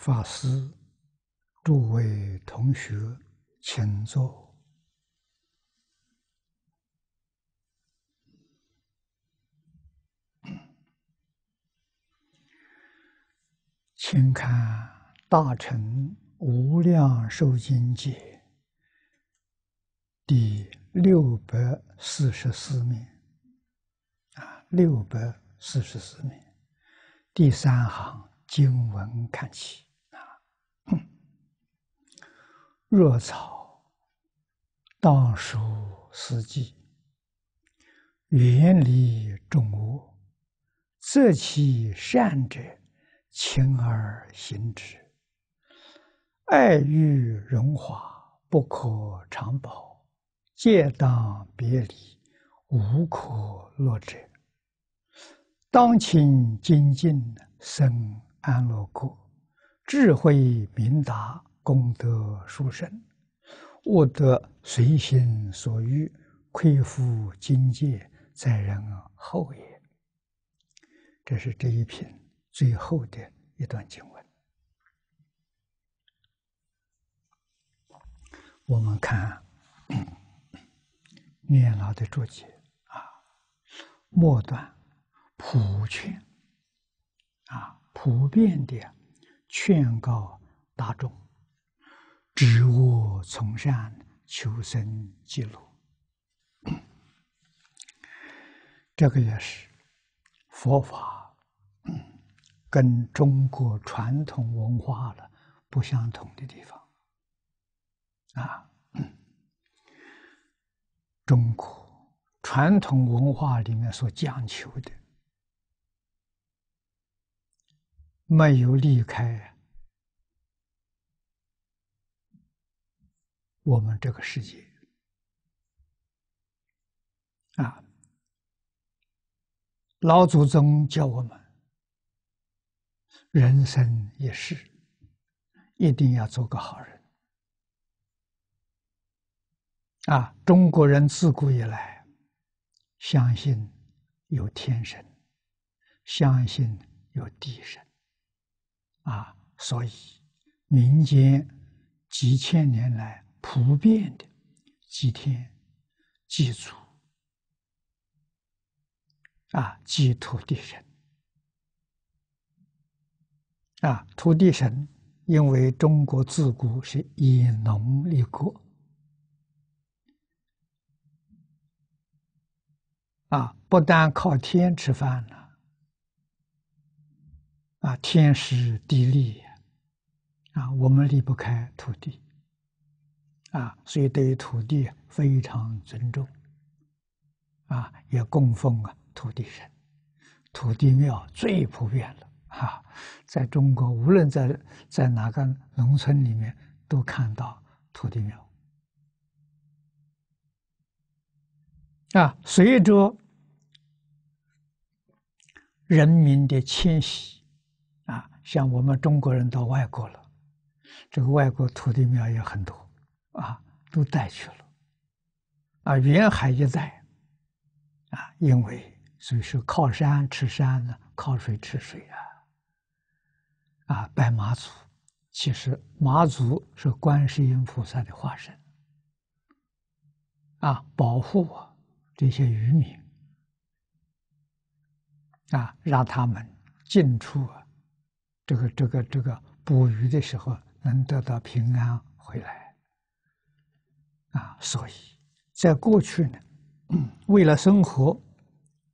法师，诸位同学，请坐。请看《大乘无量寿经》解，第六百四十四面，啊，六百四十四面，第三行经文看起。若草，当属四季；远离众恶，择其善者，勤而行之。爱欲荣华，不可长保；戒当别离，无可乐者。当勤精进，生安乐国，智慧明达。功德殊胜，悟得随心所欲，窥负境界在人后也。这是这一篇最后的一段经文。我们看念老的注解啊，末段普劝啊，普遍的劝告大众。知恶从善，求生极乐。这个也是佛法跟中国传统文化的不相同的地方啊。中国传统文化里面所讲求的，没有离开。我们这个世界啊，老祖宗教我们，人生一世，一定要做个好人啊！中国人自古以来相信有天神，相信有地神啊，所以民间几千年来。普遍的祭天、祭祖啊，祭土地神啊，土地神，因为中国自古是以农立国啊，不但靠天吃饭了啊，天时地利啊，我们离不开土地。啊，所以对于土地非常尊重，啊，也供奉啊土地神，土地庙最普遍了哈，在中国无论在在哪个农村里面都看到土地庙，啊，随着人民的迁徙，啊，像我们中国人到外国了，这个外国土地庙也很多。啊，都带去了。啊，沿海一带，啊，因为所以说靠山吃山呢，靠水吃水啊。啊，白马祖，其实马祖是观世音菩萨的化身，啊，保护我这些渔民，啊，让他们进出这个这个这个捕鱼的时候能得到平安回来。啊，所以在过去呢，为了生活，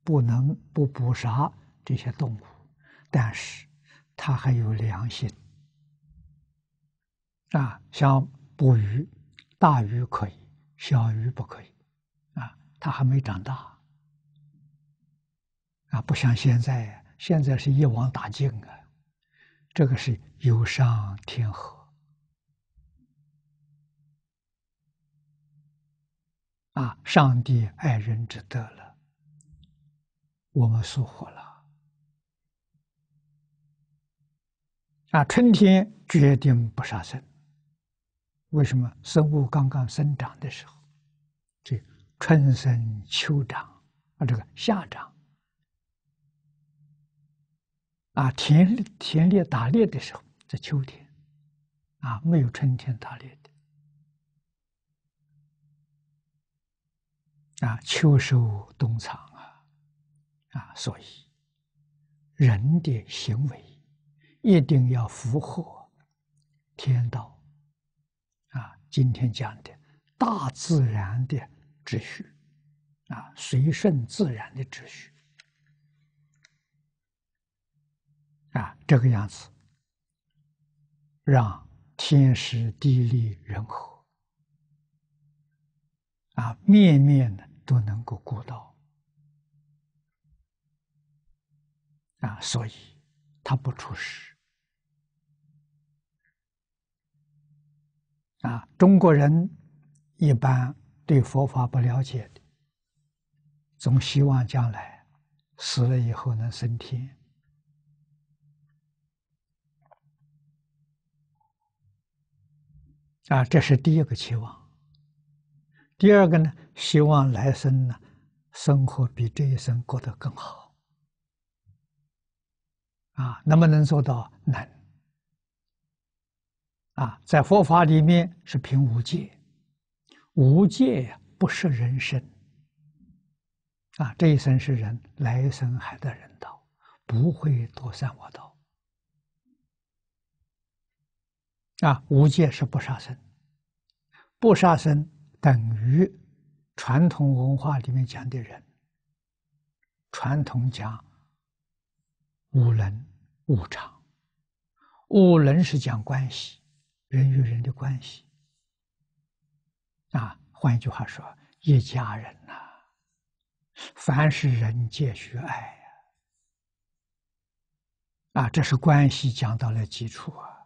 不能不捕杀这些动物，但是他还有良心。啊，像捕鱼，大鱼可以，小鱼不可以，啊，它还没长大。啊，不像现在，现在是一网打尽啊，这个是忧伤天河。啊！上帝爱人之德了，我们疏忽了。啊，春天决定不杀生。为什么？生物刚刚生长的时候，这春生秋长啊，这个夏长啊，田田猎打猎的时候，在秋天，啊，没有春天打猎的。啊，秋收冬藏啊，啊，所以人的行为一定要符合天道啊。今天讲的，大自然的秩序啊，随顺自然的秩序啊，这个样子，让天时地利人和。啊，面面的都能够顾到，啊，所以他不出事啊，中国人一般对佛法不了解的，总希望将来死了以后能升天。啊，这是第一个期望。第二个呢，希望来生呢，生活比这一生过得更好。啊，能不能做到？能。啊，在佛法里面是凭无戒，无戒呀，不是人生。啊，这一生是人，来生还在人道，不会躲三我道。啊，无戒是不杀生，不杀生。等于传统文化里面讲的人，传统讲五伦、五常。五伦是讲关系，人与人的关系。啊，换一句话说，一家人呐，凡是人皆需爱呀。啊，这是关系讲到了基础啊。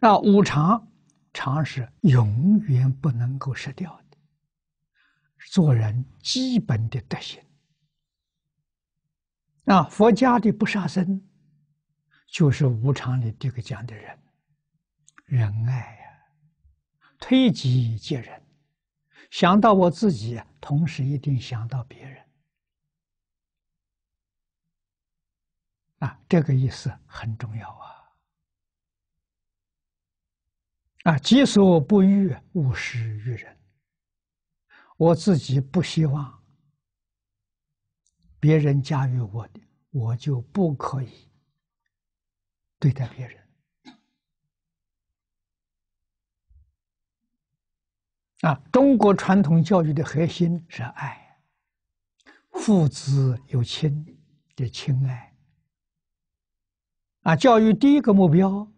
那五常。常是永远不能够失掉的，做人基本的德行。啊，佛家的不杀生，就是无常里这个讲的人仁爱呀，推己及人，想到我自己，同时一定想到别人。啊，这个意思很重要啊。啊！己所不欲，勿施于人。我自己不希望别人加于我，的，我就不可以对待别人。啊！中国传统教育的核心是爱，父子有亲的亲爱。啊！教育第一个目标。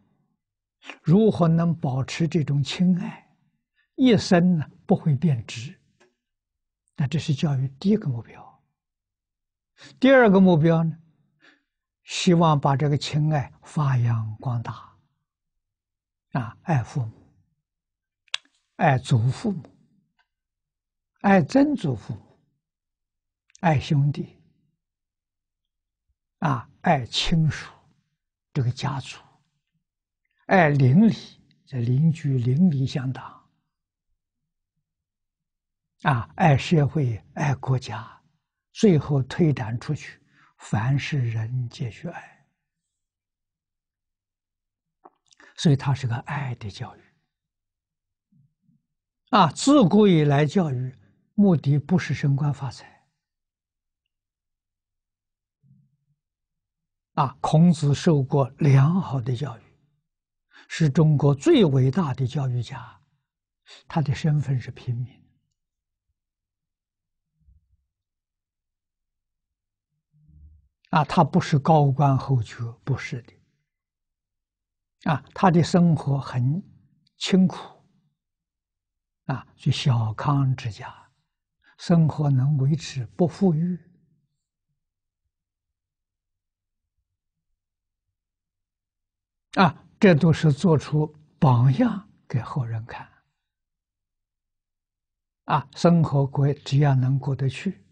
如何能保持这种亲爱，一生呢不会变质？那这是教育第一个目标。第二个目标呢？希望把这个情爱发扬光大。啊，爱父母，爱祖父母，爱曾祖父母，爱兄弟。啊，爱亲属，这个家族。爱邻里，这邻居邻里相当。啊，爱社会，爱国家，最后推展出去，凡是人皆学爱。所以，他是个爱的教育。啊，自古以来，教育目的不是升官发财。啊，孔子受过良好的教育。是中国最伟大的教育家，他的身份是平民啊，他不是高官厚爵，不是的啊，他的生活很清苦啊，是小康之家，生活能维持不富裕啊。这都是做出榜样给后人看，啊，生活过只要能过得去，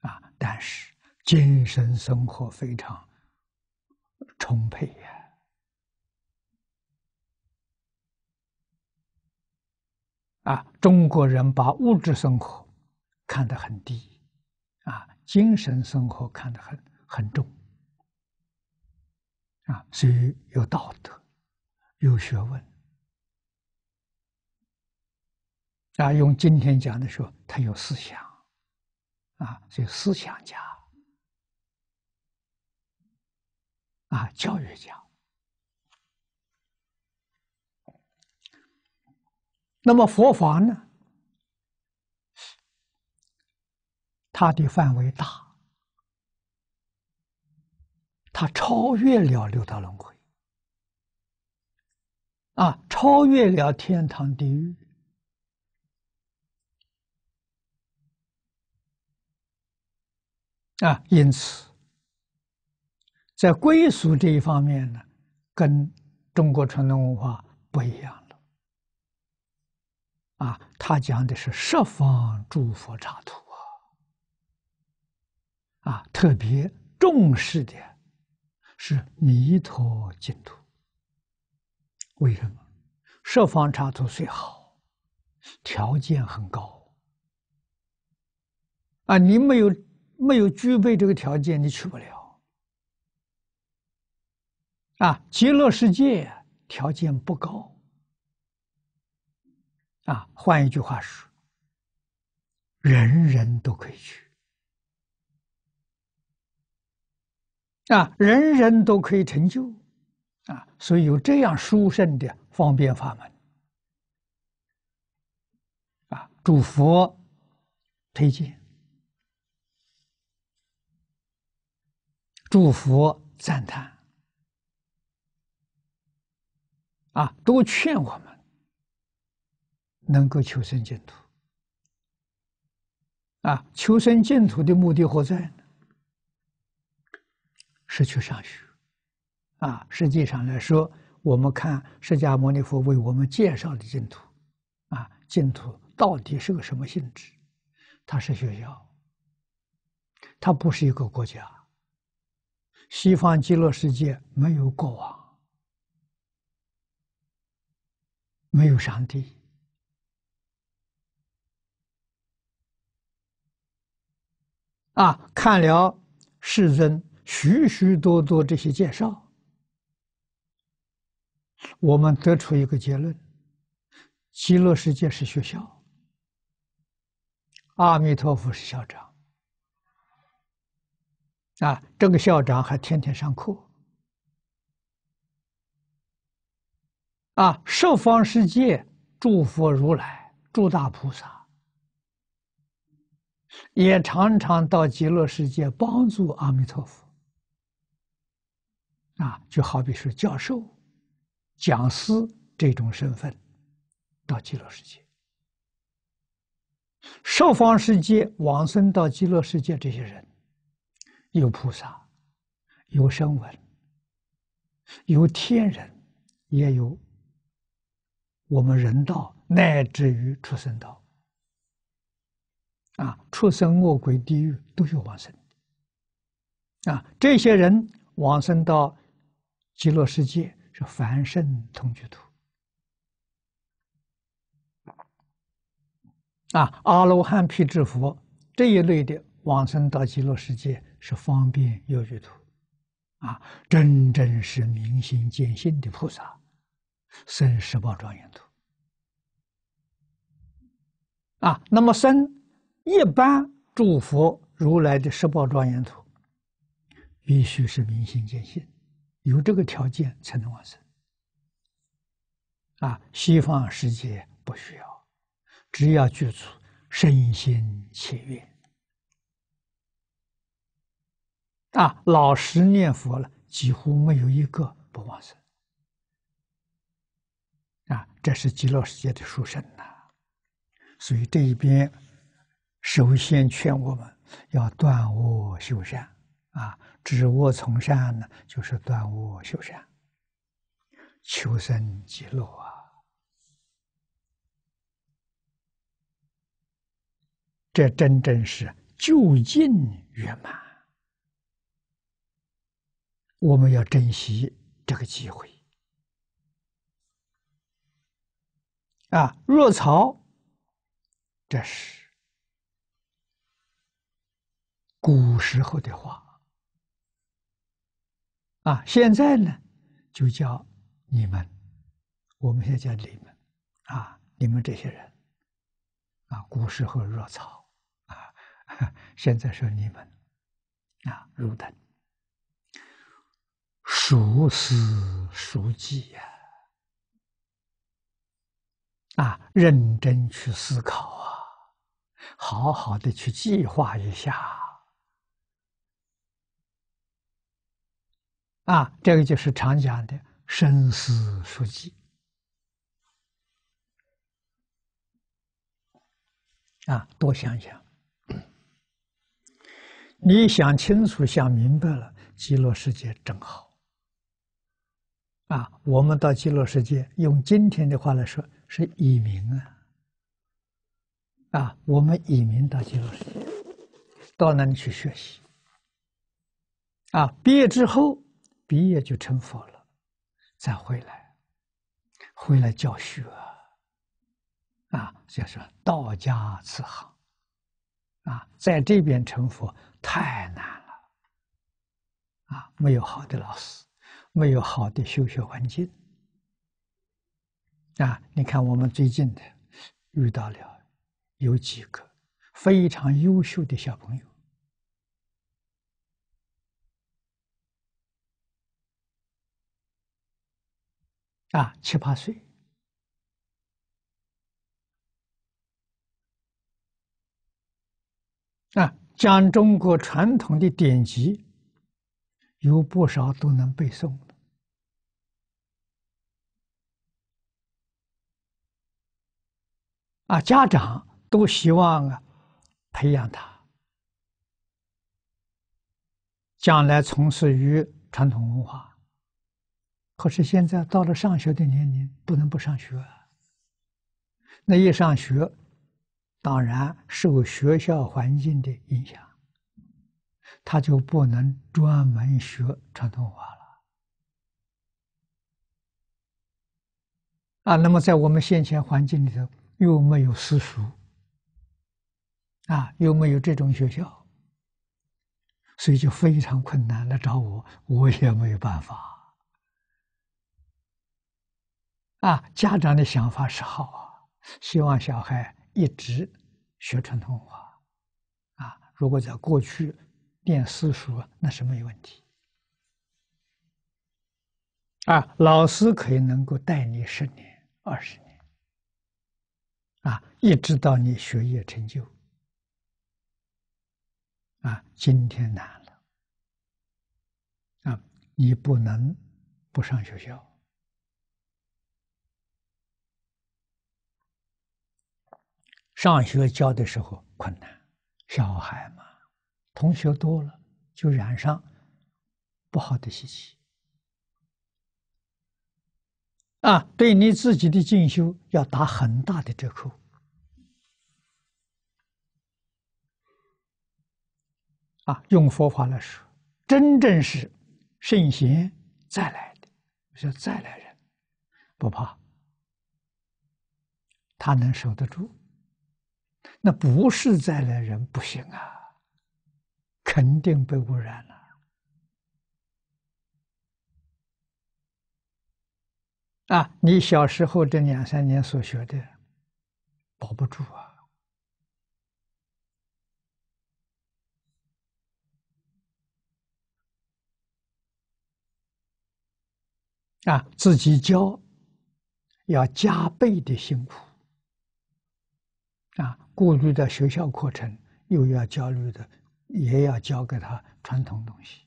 啊，但是精神生活非常充沛呀，啊，中国人把物质生活看得很低，啊，精神生活看得很很重，啊，所以有道德。有学问啊！用今天讲的说，他有思想啊，以思想家啊，教育家。那么佛法呢？它的范围大，它超越了六道轮回。啊，超越了天堂地狱啊，因此，在归属这一方面呢，跟中国传统文化不一样了。啊，他讲的是十方诸佛刹土啊，特别重视的是弥陀净土。为什么设方插图虽好？条件很高啊！你没有没有具备这个条件，你去不了啊！极乐世界条件不高啊。换一句话说，人人都可以去啊，人人都可以成就。啊，所以有这样殊胜的方便法门，啊，祝福、推荐、祝福、赞叹，啊，都劝我们能够求生净土。啊，求生净土的目的何在呢？是去上学。啊，实际上来说，我们看释迦牟尼佛为我们介绍的净土，啊，净土到底是个什么性质？它是学校，它不是一个国家。西方极乐世界没有国王，没有上帝。啊，看了世尊许许多多这些介绍。我们得出一个结论：极乐世界是学校，阿弥陀佛是校长。啊，这个校长还天天上课。啊，十方世界诸佛如来、诸大菩萨，也常常到极乐世界帮助阿弥陀佛。啊，就好比是教授。讲师这种身份到极乐世界，受方世界往生到极乐世界，这些人有菩萨，有声闻，有天人，也有我们人道，乃至于畜生道。啊，畜生恶鬼地狱都有往生啊，这些人往生到极乐世界。是凡圣同居土，啊，阿罗汉辟支佛这一类的往生到极乐世界是方便有余土，啊，真正是明心见性的菩萨，生十宝庄严土，啊，那么生一般祝福如来的十宝庄严土，必须是明心见性。有这个条件才能往生，啊！西方世界不需要，只要具足身心切愿，啊！老实念佛了，几乎没有一个不往生，啊！这是极乐世界的书生呐，所以这一边首先劝我们要断恶修善，啊！直恶从善呢，就是断恶修善，求生极乐啊！这真正是就近圆满。我们要珍惜这个机会啊！若曹，这是古时候的话。啊，现在呢，就叫你们，我们现在叫你们，啊，你们这些人，啊，古时候若草，啊，现在是你们，啊，如等，熟思熟记呀，啊，认真去思考啊，好好的去计划一下。啊，这个就是常讲的深思熟籍。啊，多想想，你想清楚、想明白了，极乐世界正好。啊，我们到极乐世界，用今天的话来说，是移民啊。啊，我们移民到极乐世界，到那里去学习。啊，毕业之后。毕业就成佛了，再回来，回来教学，啊，就是道家慈航，啊，在这边成佛太难了，啊，没有好的老师，没有好的修学环境，啊，你看我们最近的遇到了有几个非常优秀的小朋友。啊，七八岁啊，讲中国传统的典籍，有不少都能背诵的。啊，家长都希望啊，培养他将来从事于传统文化。可是现在到了上学的年龄，不能不上学。那一上学，当然受学校环境的影响，他就不能专门学传统文化了。啊，那么在我们先前环境里头，又没有私塾，啊，又没有这种学校，所以就非常困难来找我，我也没有办法。啊，家长的想法是好啊，希望小孩一直学传统文化。啊，如果在过去念私塾，那是没问题。啊，老师可以能够带你十年、二十年，啊，一直到你学业成就。啊，今天难了。啊，你不能不上学校。上学教的时候困难，小孩嘛，同学多了就染上不好的习气啊，对你自己的进修要打很大的折扣啊。用佛法来说，真正是圣贤再来的，是再来人，不怕，他能守得住。那不是再来人不行啊，肯定被污染了啊！你小时候这两三年所学的，保不住啊！啊，自己教，要加倍的辛苦啊！顾虑的学校课程，又要焦虑的，也要教给他传统东西，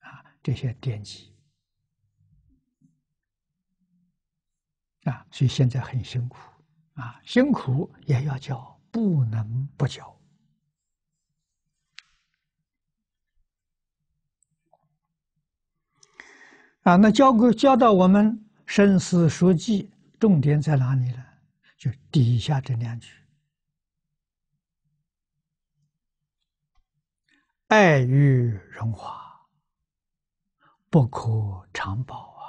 啊，这些典籍，啊，所以现在很辛苦，啊，辛苦也要教，不能不教。啊，那教给教到我们深思熟记，重点在哪里呢？就底下这两句。爱欲荣华不可长保啊！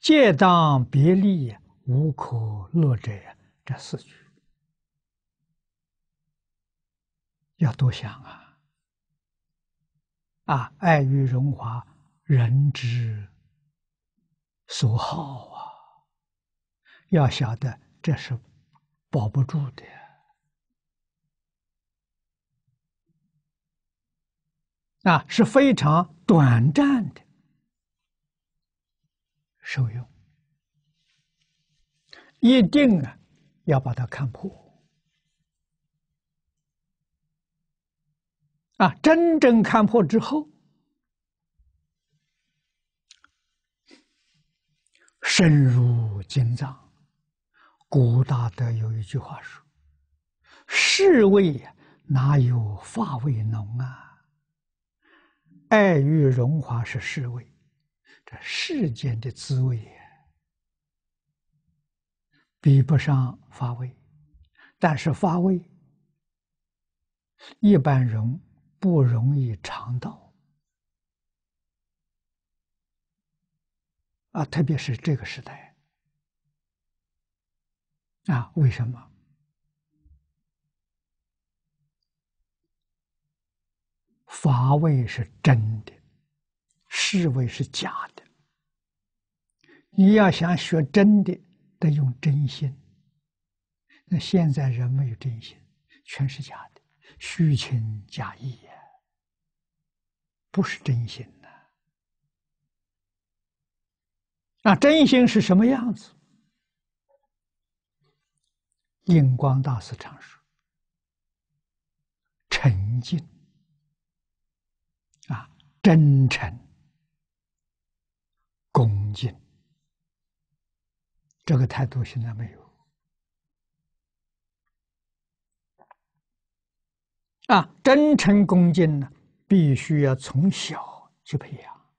戒当别离无可乐者呀！这四句要多想啊！啊，爱欲荣华人之所好啊！要晓得这是保不住的。啊，是非常短暂的受用，一定啊，要把它看破。啊，真正看破之后，深入经藏。古大德有一句话说：“世味哪有法味浓啊？”爱欲荣华是世味，这世间的滋味，比不上发味，但是发味，一般人不容易尝到，啊，特别是这个时代，啊，为什么？法味是真的，是味是假的。你要想学真的，得用真心。那现在人没有真心，全是假的，虚情假意呀，不是真心呐。那真心是什么样子？印光大师常说：沉静。真诚、恭敬，这个态度现在没有啊！真诚、恭敬呢，必须要从小去培养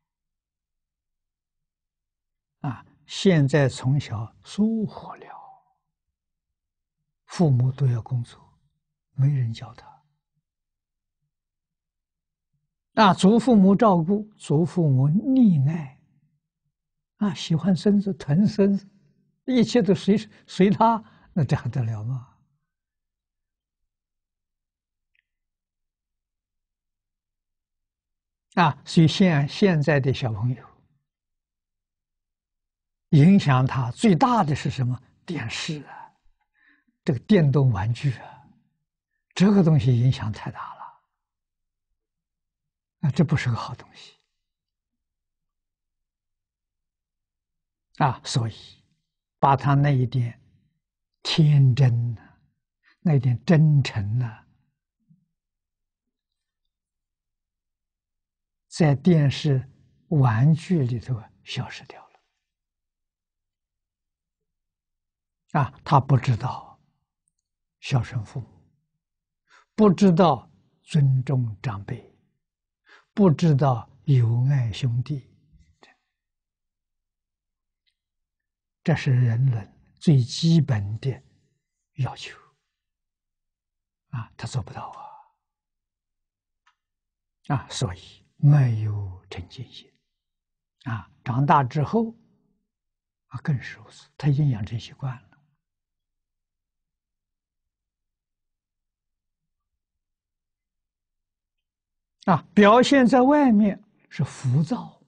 啊！现在从小疏忽了，父母都要工作，没人教他。啊，祖父母照顾，祖父母溺爱，啊，喜欢孙子，疼孙子，一切都随随他，那这还得了吗？啊，所以现现在的小朋友，影响他最大的是什么？电视啊，这个电动玩具啊，这个东西影响太大了。那这不是个好东西，啊！所以，把他那一点天真呐，那一点真诚呐，在电视、玩具里头消失掉了。啊，他不知道孝顺父母，不知道尊重长辈。不知道友爱兄弟，这是人伦最基本的要求。啊，他做不到啊，啊，所以没有成信心。啊，长大之后啊更如此，他已经养成习惯了。啊，表现在外面是浮躁，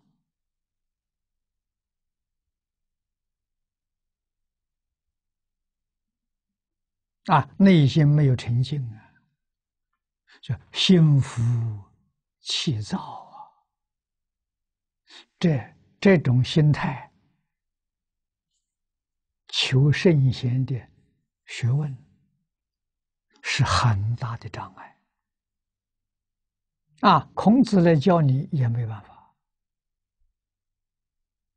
啊，内心没有沉静啊，就心浮气躁啊，这这种心态，求圣贤的学问是很大的障碍。啊，孔子来教你也没办法，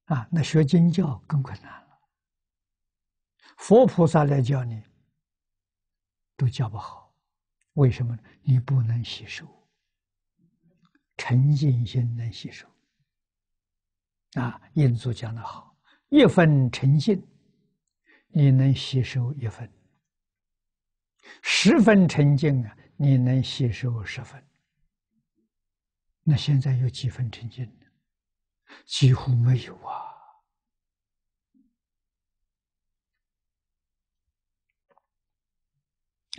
啊，那学经教更困难了。佛菩萨来教你，都教不好，为什么？你不能吸收，沉浸心能吸收。啊，印祖讲的好，一分沉浸，你能吸收一分；十分沉静啊，你能吸收十分。那现在有几分成精呢？几乎没有啊！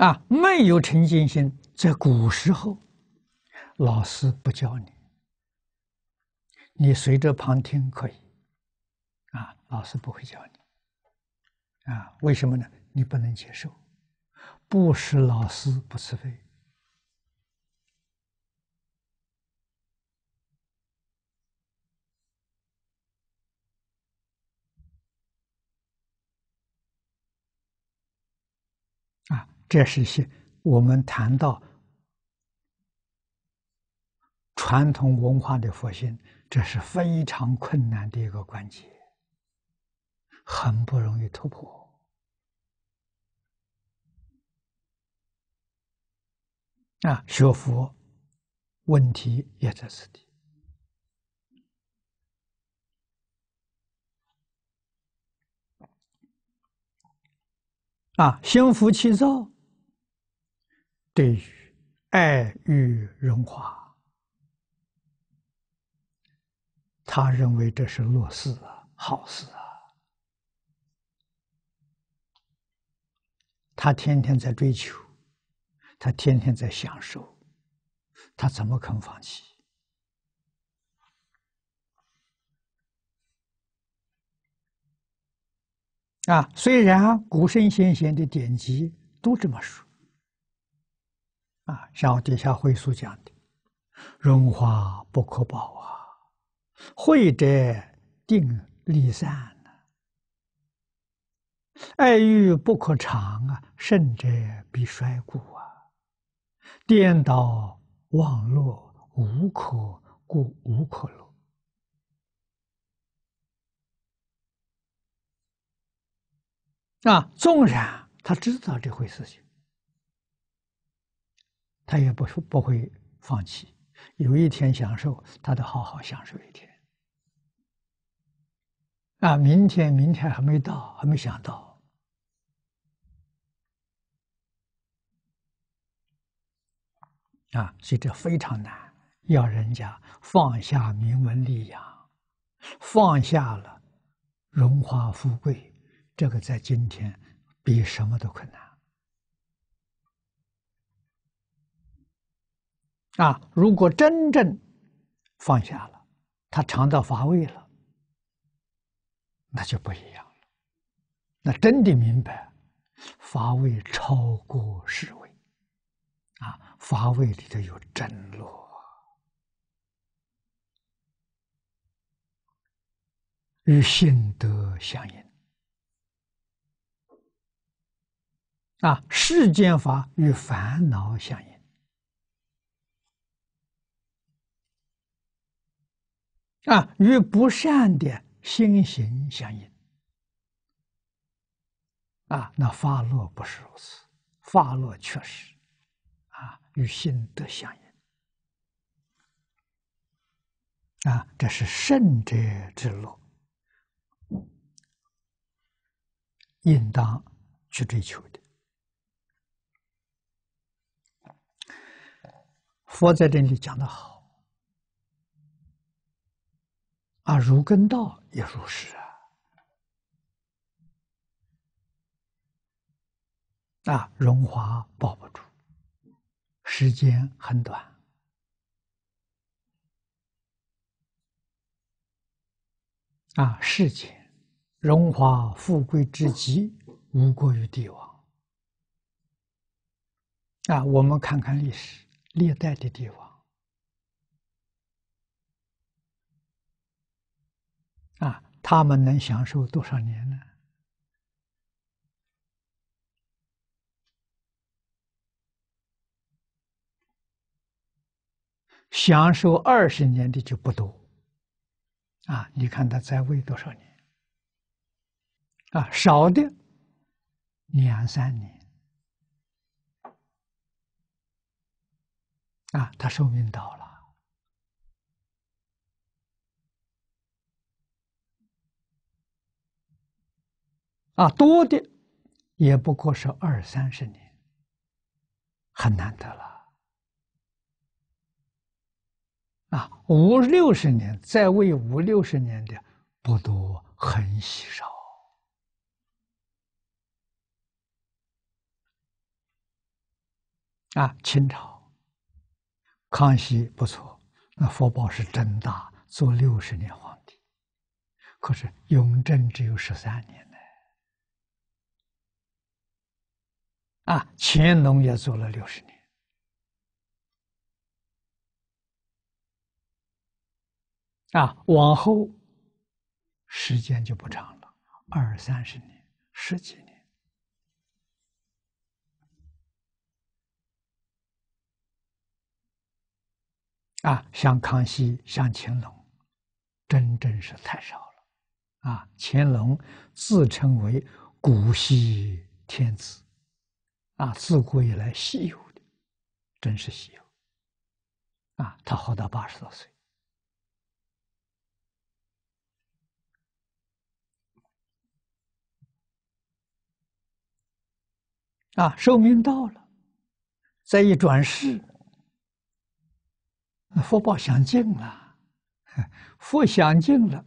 啊，没有成精心，在古时候，老师不教你，你随着旁听可以，啊，老师不会教你，啊，为什么呢？你不能接受，不是老师不慈悲。这是一些我们谈到传统文化的佛兴，这是非常困难的一个关节，很不容易突破。啊，学佛问题也在此地。啊，心浮气躁。对于爱欲荣华，他认为这是乐事啊，好事啊。他天天在追求，他天天在享受，他怎么肯放弃？啊，虽然古圣先贤的典籍都这么说。啊，像我下会所讲的，“荣华不可保啊，会者定离散；爱欲不可长啊，胜者必衰故啊，颠倒忘乐无可故无可乐。”啊，纵然他知道这回事情。他也不是不会放弃，有一天享受，他得好好享受一天。啊，明天明天还没到，还没想到。啊，以这非常难，要人家放下名闻利养，放下了荣华富贵，这个在今天比什么都困难。啊！如果真正放下了，他尝到乏味了，那就不一样了。那真的明白，乏味超过是味，啊！乏味里头有真乐，与心得相应。啊，世间法与烦恼相应。啊，与不善的心行相应。啊，那法乐不是如此，法乐确实，啊，与心得相应。啊，这是圣者之路，应当去追求的。佛在这里讲的好。啊，儒根道也如是啊！啊，荣华保不住，时间很短。啊，世间，荣华富贵之极，无过于帝王。啊，我们看看历史历代的帝王。啊，他们能享受多少年呢？享受二十年的就不多。啊，你看他在位多少年？啊，少的两三年。啊，他寿命到了。啊，多的也不过是二三十年，很难得了。啊，五六十年在位，五六十年的不多，很稀少。啊，清朝康熙不错，那福报是真大，做六十年皇帝。可是雍正只有十三年。啊，乾隆也做了六十年，啊，往后时间就不长了，二三十年，十几年。啊，像康熙，像乾隆，真正是太少了。啊，乾隆自称为古稀天子。啊，自古以来稀有的，真是稀有。啊，他活到八十多岁，啊，寿命到了，再一转世，福报享尽了，福享尽了，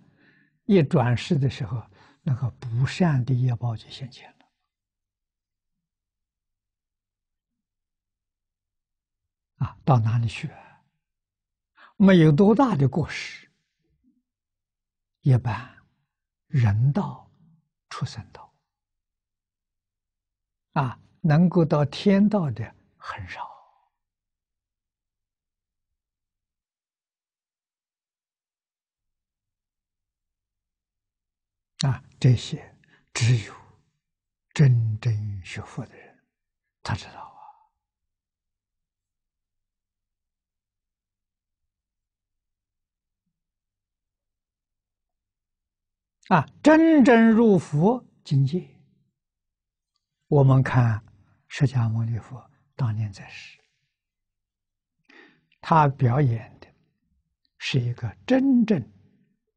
一转世的时候，那个不善的业报就现前了。啊，到哪里去？没有多大的过失。一般，人道、畜生道，啊，能够到天道的很少。啊，这些只有真正学佛的人，他知道。啊，真正入佛境界。我们看释迦牟尼佛当年在世，他表演的是一个真正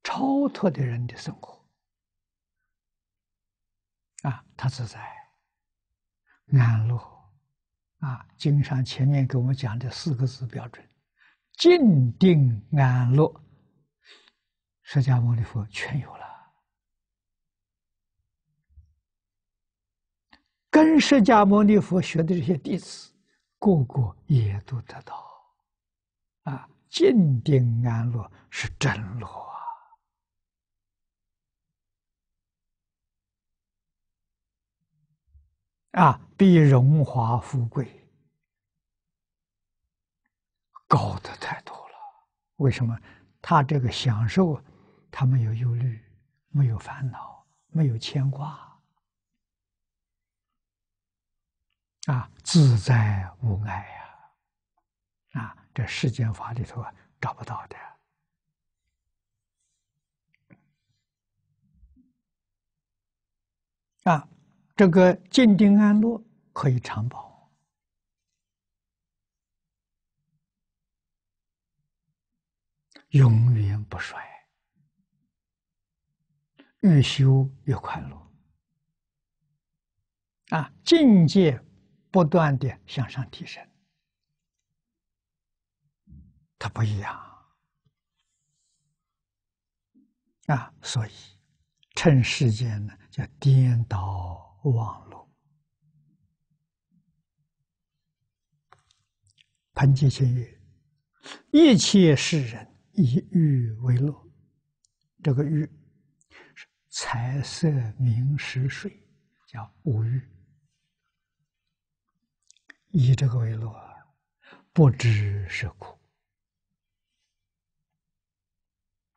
超脱的人的生活。啊，他自在、安乐，啊，经上前面给我们讲的四个字标准：静、定、安、乐，释迦牟尼佛全有了。跟释迦牟尼佛学的这些弟子，个个也都得到，啊，静定安乐是真乐，啊，比荣华富贵高的太多了。为什么？他这个享受，他没有忧虑，没有烦恼，没有牵挂。啊，自在无碍呀！啊，这世间法里头啊，找不到的。啊，这个静定安乐可以长保，永远不衰，越修越快乐。啊，境界。不断的向上提升，它不一样啊！所以趁世间呢，叫颠倒网路。盆底千叶，一切世人以欲为乐，这个欲是财色名食睡，叫五欲。以这个为乐，不知是苦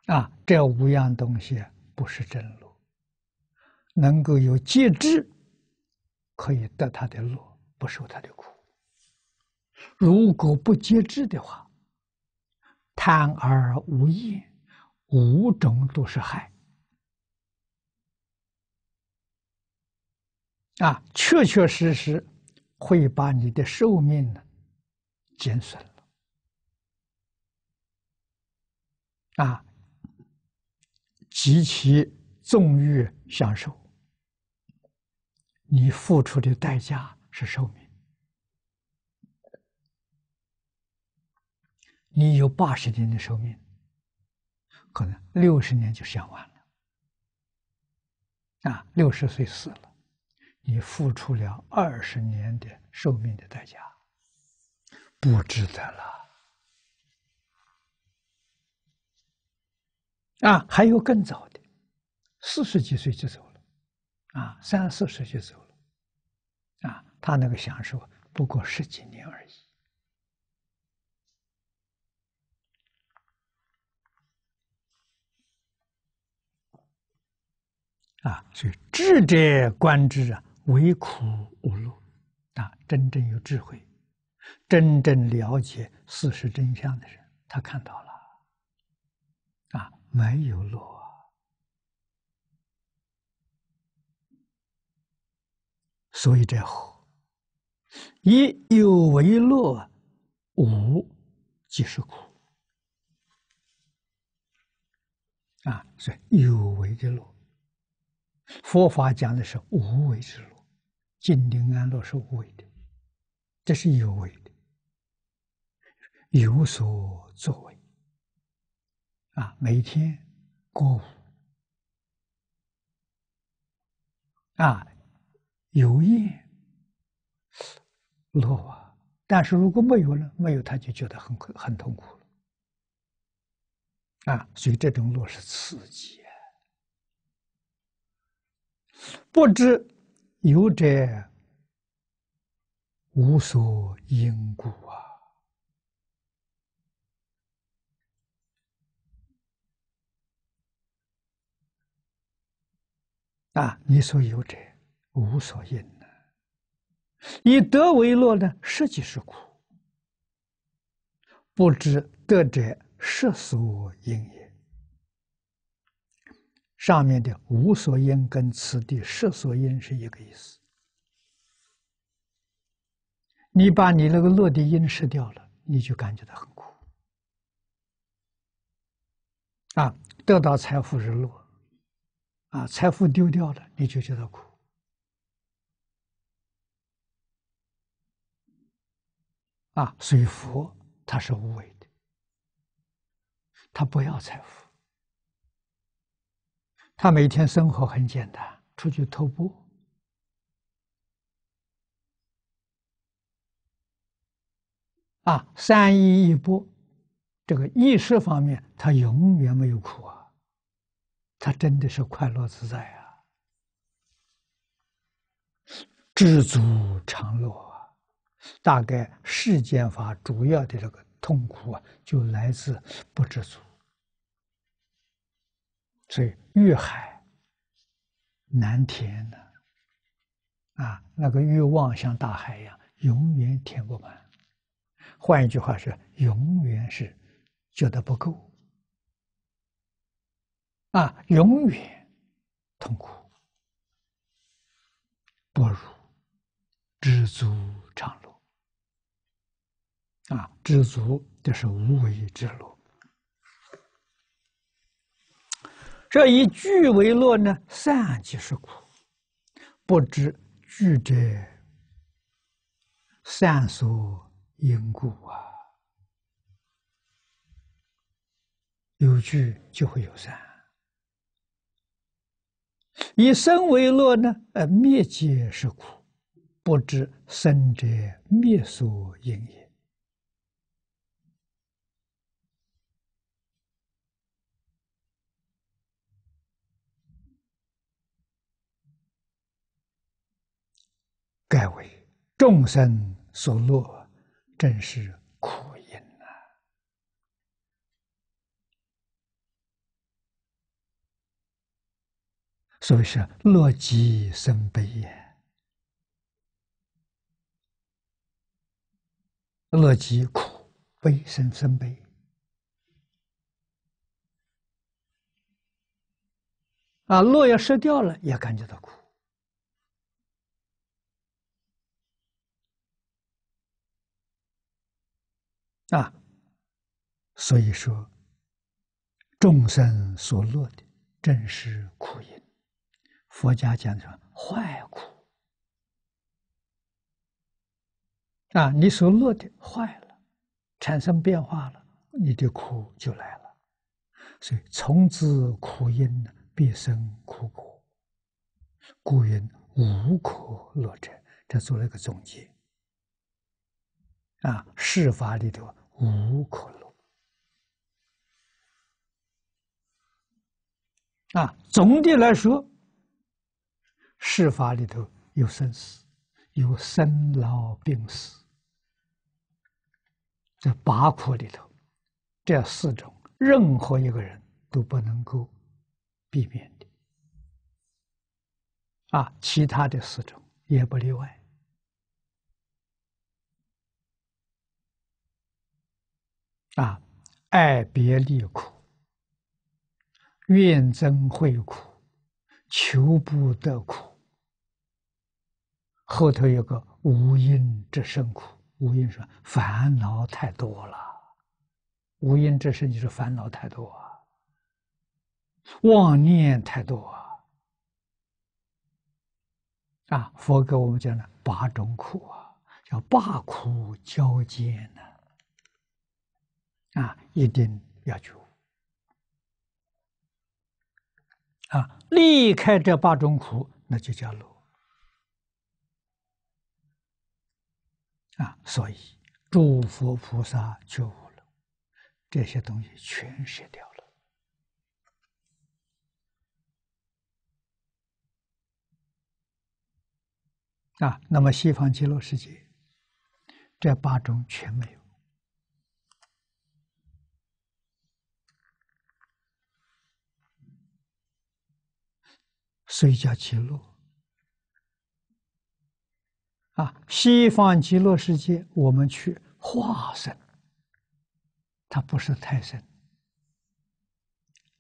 啊！这五样东西不是真路，能够有节制，可以得他的路，不受他的苦。如果不节制的话，贪而无厌，五种都是害啊！确确实实。会把你的寿命呢减损了啊！极其纵欲享受，你付出的代价是寿命。你有八十年的寿命，可能六十年就享完了啊，六十岁死了。你付出了二十年的寿命的代价，不值得了。啊，还有更早的，四十几岁就走了，啊，三四十就走了，啊，他那个享受不过十几年而已。啊，所以智者观之啊。唯苦无乐，啊！真正有智慧、真正了解事实真相的人，他看到了，啊，没有路。所以这，以有为乐，无即是苦。啊，是有为的路。佛法讲的是无为之路。金灵安乐是无为的，这是有为的，有所作为啊！每天歌舞啊，有业乐啊，但是如果没有了，没有，他就觉得很很痛苦了啊！所以这种乐是刺激，不知。有者无所因故啊！啊，你所有者无所因呢？以德为乐呢，实际是苦。不知德者，世俗因也。上面的无所因跟此地是所因是一个意思。你把你那个落地因失掉了，你就感觉到很苦。啊，得到财富是乐，啊，财富丢掉了，你就觉得苦。啊，水佛他是无为的，他不要财富。他每天生活很简单，出去徒步啊，三一一波，这个意识方面他永远没有苦啊，他真的是快乐自在啊，知足常乐啊。大概世间法主要的那个痛苦啊，就来自不知足。所以，欲海难填的啊，那个欲望像大海一样，永远填不满。换一句话说，永远是觉得不够啊，永远痛苦，不如知足常乐啊，知足就是无为之路。这以聚为乐呢，散即是苦；不知聚者，善所因故啊。有聚就会有散。以生为乐呢，呃，灭即是苦；不知生者，灭所因也。盖为众生所乐，正是苦因啊！所以是乐极生悲也，乐极苦，悲生生悲。啊，乐要失掉了，也感觉到苦。啊，所以说，众生所乐的正是苦因。佛家讲什么坏苦？啊，你所乐的坏了，产生变化了，你的苦就来了。所以，从之苦因呢，必生苦果。故人无可乐者，这做了一个总结。啊，事法里头无可乐。啊，总的来说，事法里头有生死，有生老病死，在八苦里头，这四种任何一个人都不能够避免的。啊，其他的四种也不例外。啊，爱别离苦，怨憎会苦，求不得苦。后头有个无因之生苦，无因说烦恼太多了，无因之生就是烦恼太多啊，妄念太多啊。啊，佛给我们讲了八种苦啊，叫八苦交煎呢。啊，一定要觉悟啊！离开这八种苦，那就叫路啊。所以，诸佛菩萨觉悟了，这些东西全舍掉了啊。那么，西方极乐世界，这八种全没有。所以叫极乐啊？西方极乐世界，我们去化身，他不是泰深，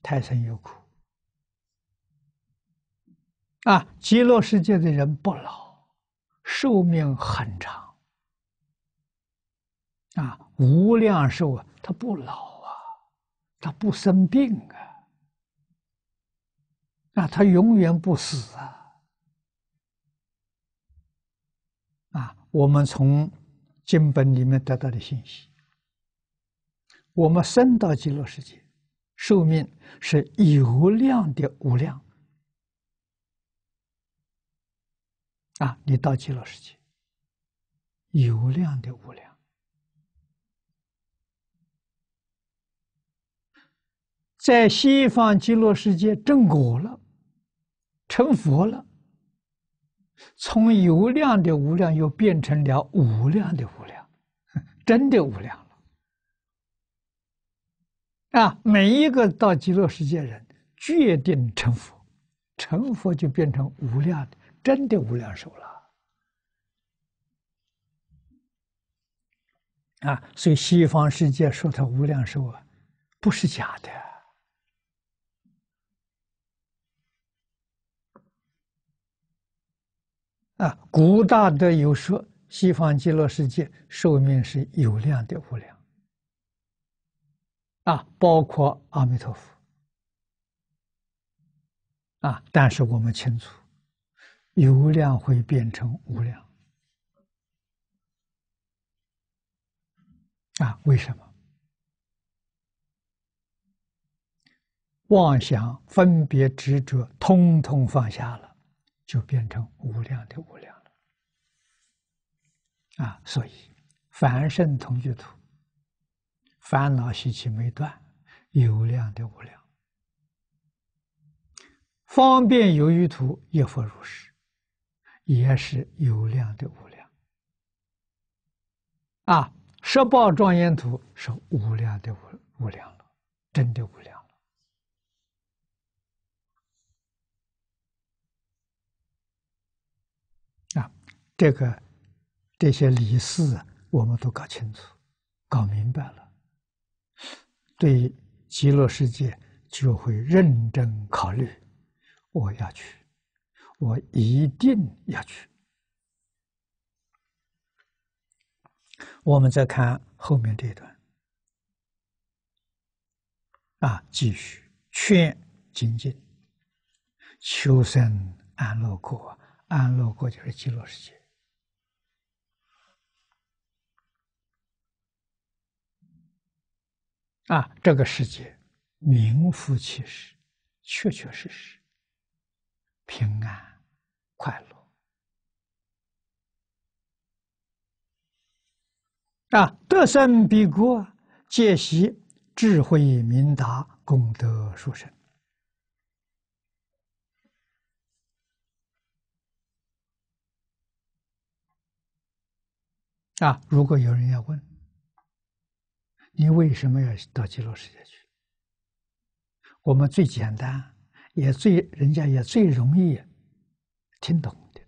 泰深有苦啊。极乐世界的人不老，寿命很长啊，无量寿啊，他不老啊，他不生病啊。那他永远不死啊！啊，我们从经本里面得到的信息，我们生到极乐世界，寿命是有量的无量。啊，你到极乐世界，有量的无量，在西方极乐世界正果了。成佛了，从有量的无量又变成了无量的无量，真的无量了。啊，每一个到极乐世界人决定成佛，成佛就变成无量的，真的无量寿了。啊，所以西方世界说他无量寿啊，不是假的。啊，古大德有说，西方极乐世界寿命是有量的无量，啊，包括阿弥陀佛，啊，但是我们清楚，有量会变成无量，啊，为什么？妄想、分别、执着，通通放下了。就变成无量的无量了，啊！所以凡圣同居土，烦恼习气没断，有量的无量；方便有余土也佛如是，也是有量的无量。啊！十报庄严土是无量的无无量了，真的无量。这个，这些历啊，我们都搞清楚、搞明白了，对极乐世界就会认真考虑。我要去，我一定要去。我们再看后面这一段，啊，继续劝精进，求生安乐国，安乐国就是极乐世界。啊，这个世界名副其实，确确实实平安快乐啊！德深比国，皆习智慧明达，功德殊胜啊！如果有人要问。你为什么要到极乐世界去？我们最简单，也最人家也最容易听懂的。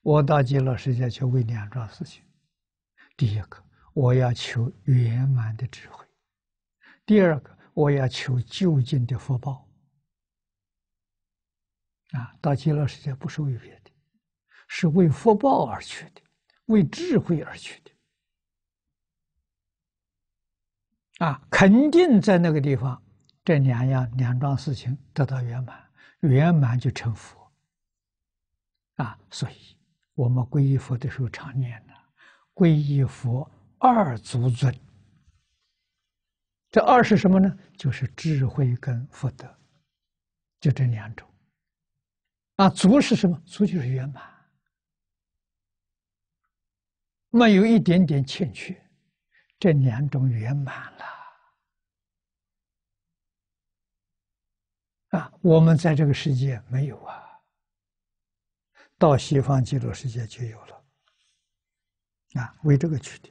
我到极乐世界去为两桩事情：，第一个，我要求圆满的智慧；，第二个，我要求就近的福报。啊，到极乐世界不是为别的，是为福报而去的，为智慧而去的。啊，肯定在那个地方，这两样两桩事情得到圆满，圆满就成佛。啊，所以，我们皈依佛的时候常念呢，皈依佛二足尊。这二是什么呢？就是智慧跟福德，就这两种。啊，足是什么？足就是圆满，没有一点点欠缺。这两种圆满了啊！我们在这个世界没有啊，到西方极乐世界就有了。啊，为这个取的，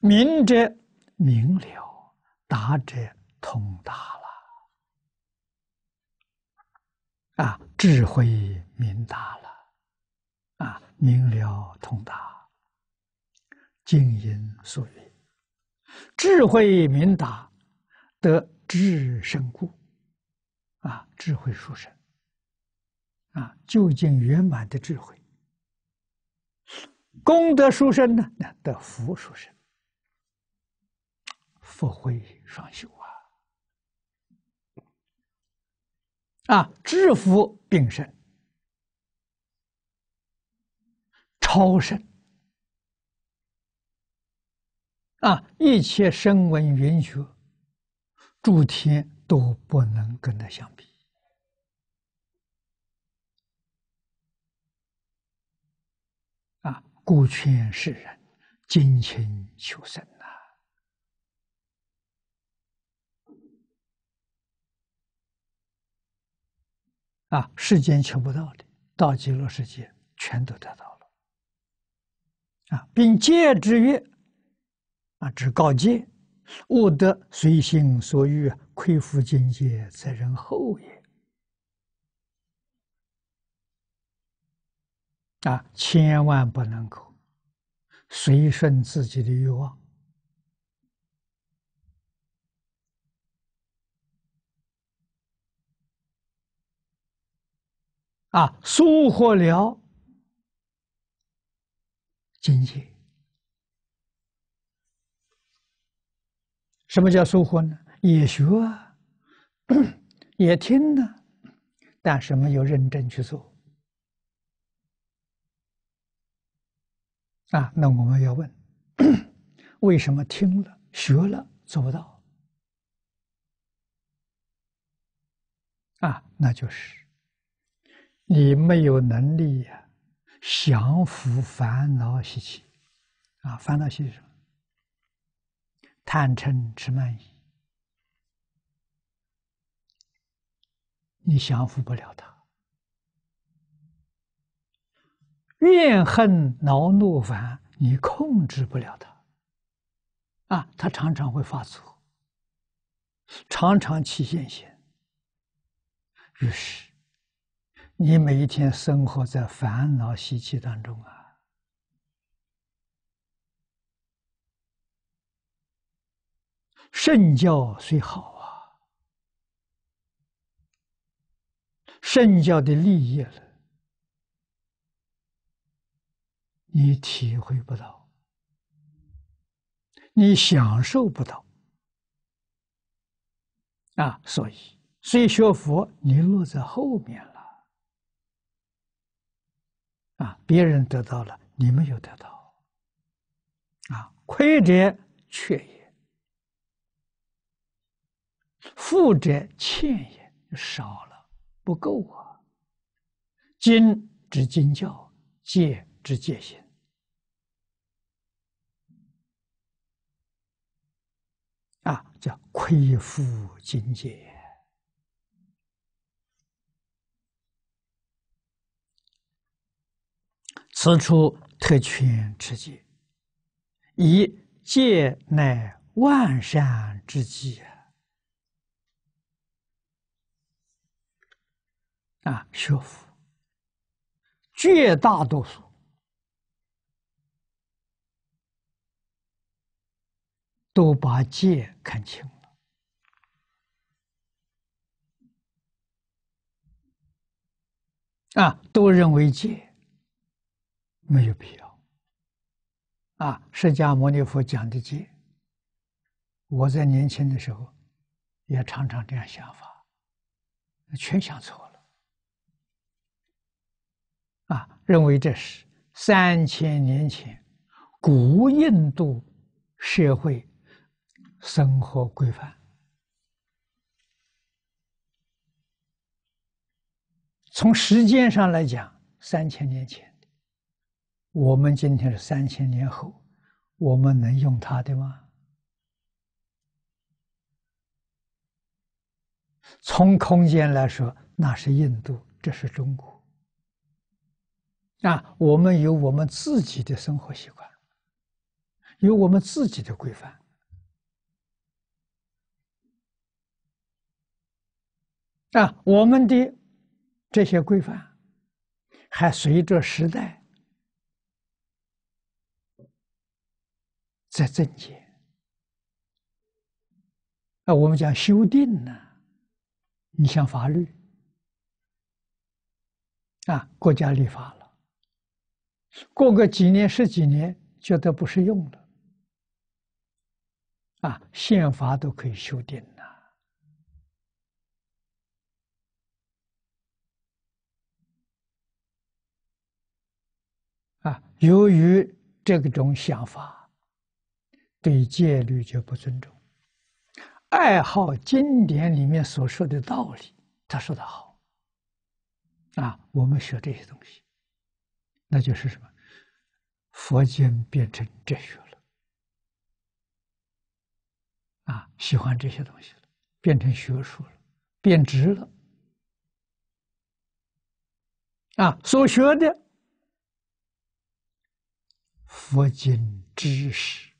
明者明了，达者通达了，啊，智慧明达了，啊，明了通达，静音所云。智慧明达，得智身故，啊，智慧殊胜，啊，究竟圆满的智慧。功德殊胜呢，那得福殊胜，福慧双修啊，啊，智福并生，超生。啊！一切声闻、缘学，诸天都不能跟他相比。啊！故劝世人精勤求生呐！啊，世间求不到的，到极乐世界全都得到了。啊，并借之曰。啊！只告诫：悟得随心所欲，亏负境界，在人后也。啊，千万不能够随顺自己的欲望。啊，疏忽了境界。什么叫收获呢？也学，啊，也听呢，但是没有认真去做。啊，那我们要问，为什么听了、学了做不到？啊，那就是你没有能力呀，降服烦恼习气，啊，烦恼习气。贪嗔痴慢疑，你降服不了他；怨恨恼怒烦，你控制不了他。啊，他常常会发作，常常起现行。于是，你每一天生活在烦恼习气当中啊。圣教虽好啊，圣教的利益了，你体会不到，你享受不到啊，所以，虽学佛，你落在后面了啊，别人得到了，你没有得到啊，亏者却也。富者欠也，少了不够啊。金之金教，戒之戒心啊，叫亏负境戒。此处特权持戒，一戒乃万善之基啊。啊，学佛，绝大多数都把戒看清了啊，都认为戒没有必要啊。释迦牟尼佛讲的戒，我在年轻的时候也常常这样想法，全想错了。啊，认为这是三千年前古印度社会生活规范。从时间上来讲，三千年前我们，今天是三千年后，我们能用它的吗？从空间来说，那是印度，这是中国。啊，我们有我们自己的生活习惯，有我们自己的规范。啊，我们的这些规范还随着时代在增减。啊，我们讲修订呢，你像法律啊，国家立法。过个几年十几年，觉得不适用了，啊，宪法都可以修订了，啊，由于这种想法，对戒律就不尊重，爱好经典里面所说的道理，他说的好，啊，我们学这些东西。那就是什么？佛经变成哲学了，啊，喜欢这些东西了，变成学术了，贬值了，啊，所学的佛经知识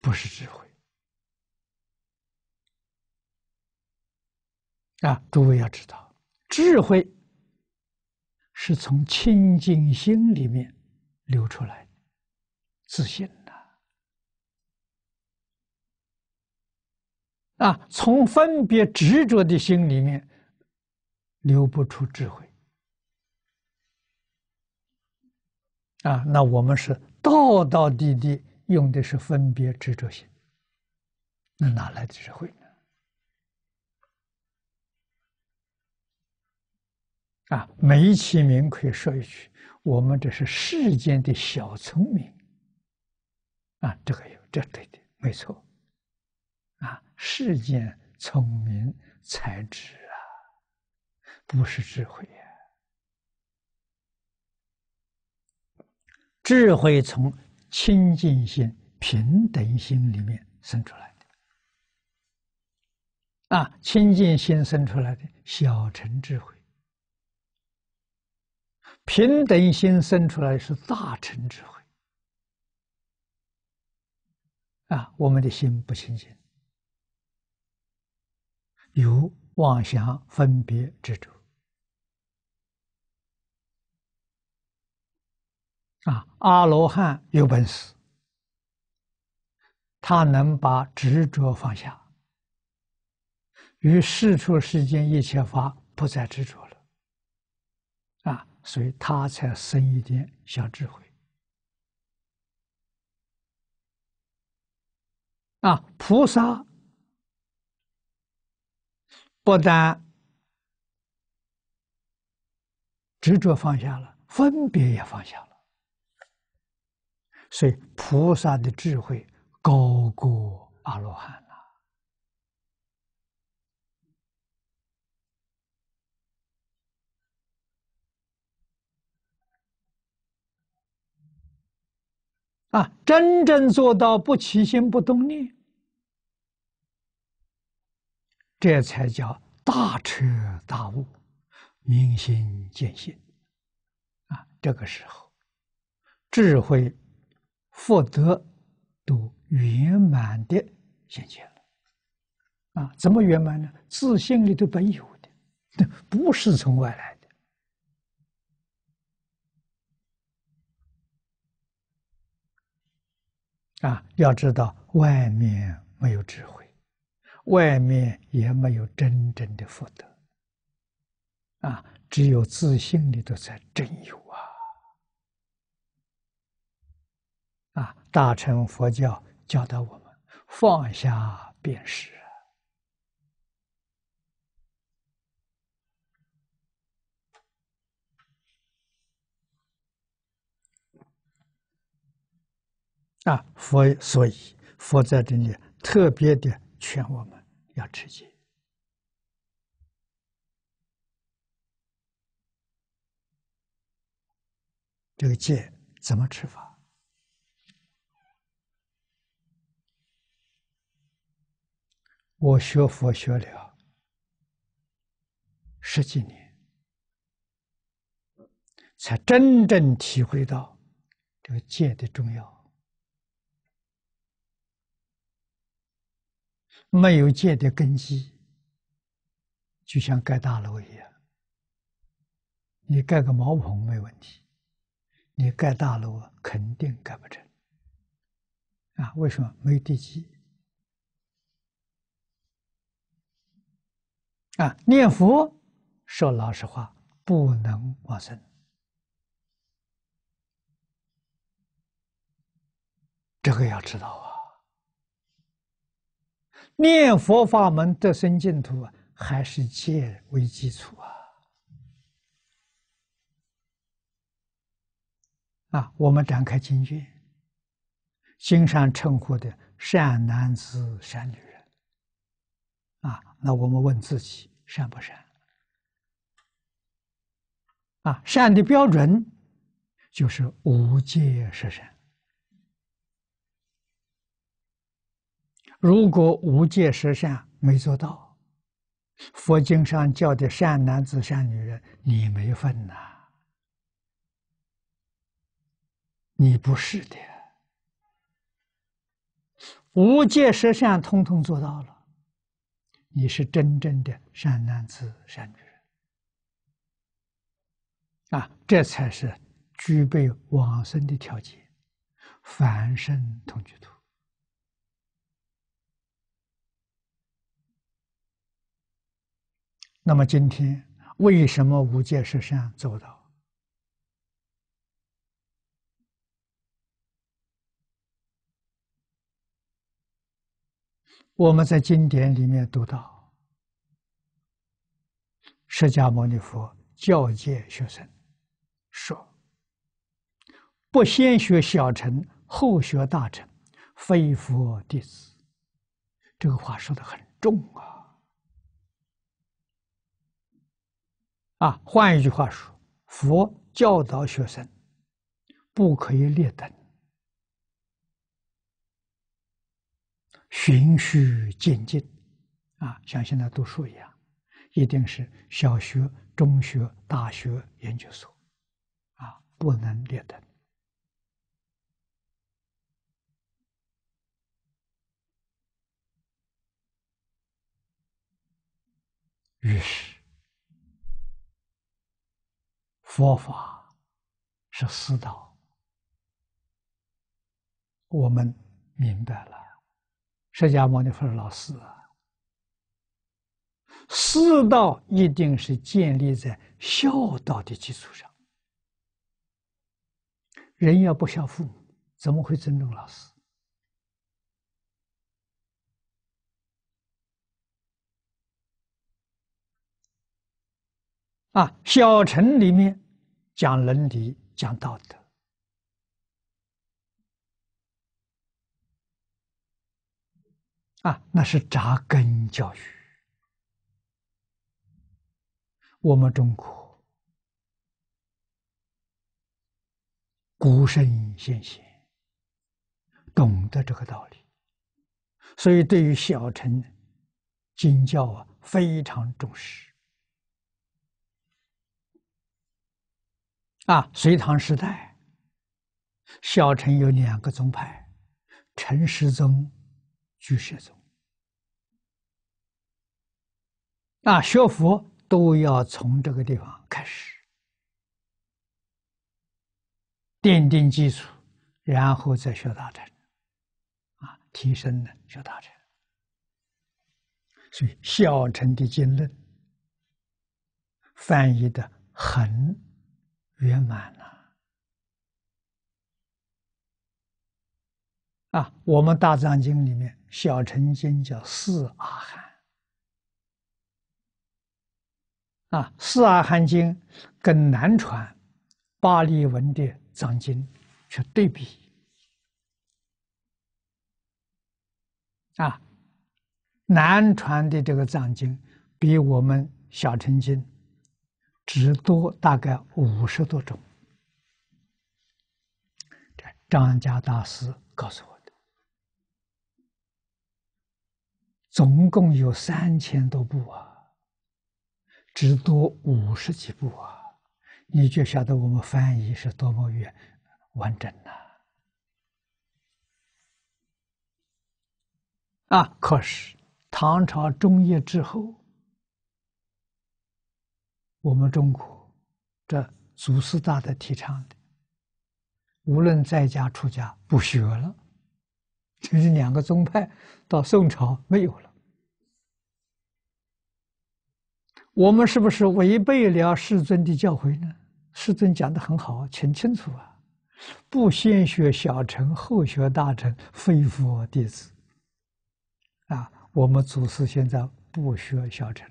不是智慧啊，诸位要知道，智慧。是从清净心里面流出来自信的啊，从分别执着的心里面流不出智慧啊。那我们是道道地地用的是分别执着心，那哪来的智慧？啊，美其名可以说一句：“我们这是世间的小聪明。”啊，这个有，这对的，没错。啊，世间聪明才智啊，不是智慧呀。智慧从清净心、平等心里面生出来的。啊，清净心生出来的小乘智慧。平等心生出来是大乘智慧啊！我们的心不清净，有妄想、分别执着。啊，阿罗汉有本事，他能把执着放下，于世出世间一切法不再执着。所以他才生一点小智慧。啊，菩萨不但执着放下了，分别也放下了，所以菩萨的智慧高过阿罗汉。啊，真正做到不起心不动念，这才叫大彻大悟，明心见性。啊，这个时候，智慧、福德都圆满的现前了。啊，怎么圆满呢？自信里头本有的，不是从外来。的。啊，要知道外面没有智慧，外面也没有真正的福德。啊，只有自信里头才真有啊！啊，大乘佛教教导我们，放下便是。啊，佛所以佛在这里特别的劝我们要持戒。这个戒怎么吃法？我学佛学了十几年，才真正体会到这个戒的重要。没有界的根基，就像盖大楼一样，你盖个茅棚没问题，你盖大楼肯定盖不成。啊，为什么没地基？啊，念佛说老实话不能往生，这个要知道啊。念佛法门得生净土，还是戒为基础啊？啊，我们展开经卷，经常称呼的善男子、善女人，啊，那我们问自己，善不善？啊，善的标准就是无戒是善。如果无戒十善没做到，佛经上教的善男子、善女人，你没份呐。你不是的，无戒十善通通做到了，你是真正的善男子、善女人。啊，这才是具备往生的条件，凡圣同居土。那么今天为什么五界十善做到？我们在经典里面读到，释迦牟尼佛教诫学生说：“不先学小乘，后学大乘，非佛弟子。”这个话说的很重啊。啊，换一句话说，佛教导学生，不可以劣等，循序渐进。啊，像现在读书一样，一定是小学、中学、大学、研究所，啊，不能躐等。于是。佛法是四道，我们明白了。释迦牟尼佛老师啊，四道一定是建立在孝道的基础上。人要不孝父母，怎么会尊重老师？”啊，小城里面。讲伦理，讲道德啊，那是扎根教育。我们中国古圣先贤懂得这个道理，所以对于小乘经教啊，非常重视。啊，隋唐时代，小乘有两个宗派：陈师宗、居士宗。那学佛都要从这个地方开始，奠定基础，然后再学大乘，啊，提升的学大乘。所以小乘的经论翻译的很。圆满了啊！我们大藏经里面《小乘经》叫《四阿含》啊，《四阿含经》跟南传巴利文的藏经去对比啊，南传的这个藏经比我们小乘经。只多大概五十多种，这张家大师告诉我的，总共有三千多部啊，只多五十几部啊，你就晓得我们翻译是多么远、完整了啊！可是唐朝中叶之后。我们中国，这祖师大的提倡的，无论在家出家不学了，这是两个宗派。到宋朝没有了，我们是不是违背了世尊的教诲呢？世尊讲的很好，很清楚啊，不先学小乘，后学大乘，非佛弟子。啊，我们祖师现在不学小乘。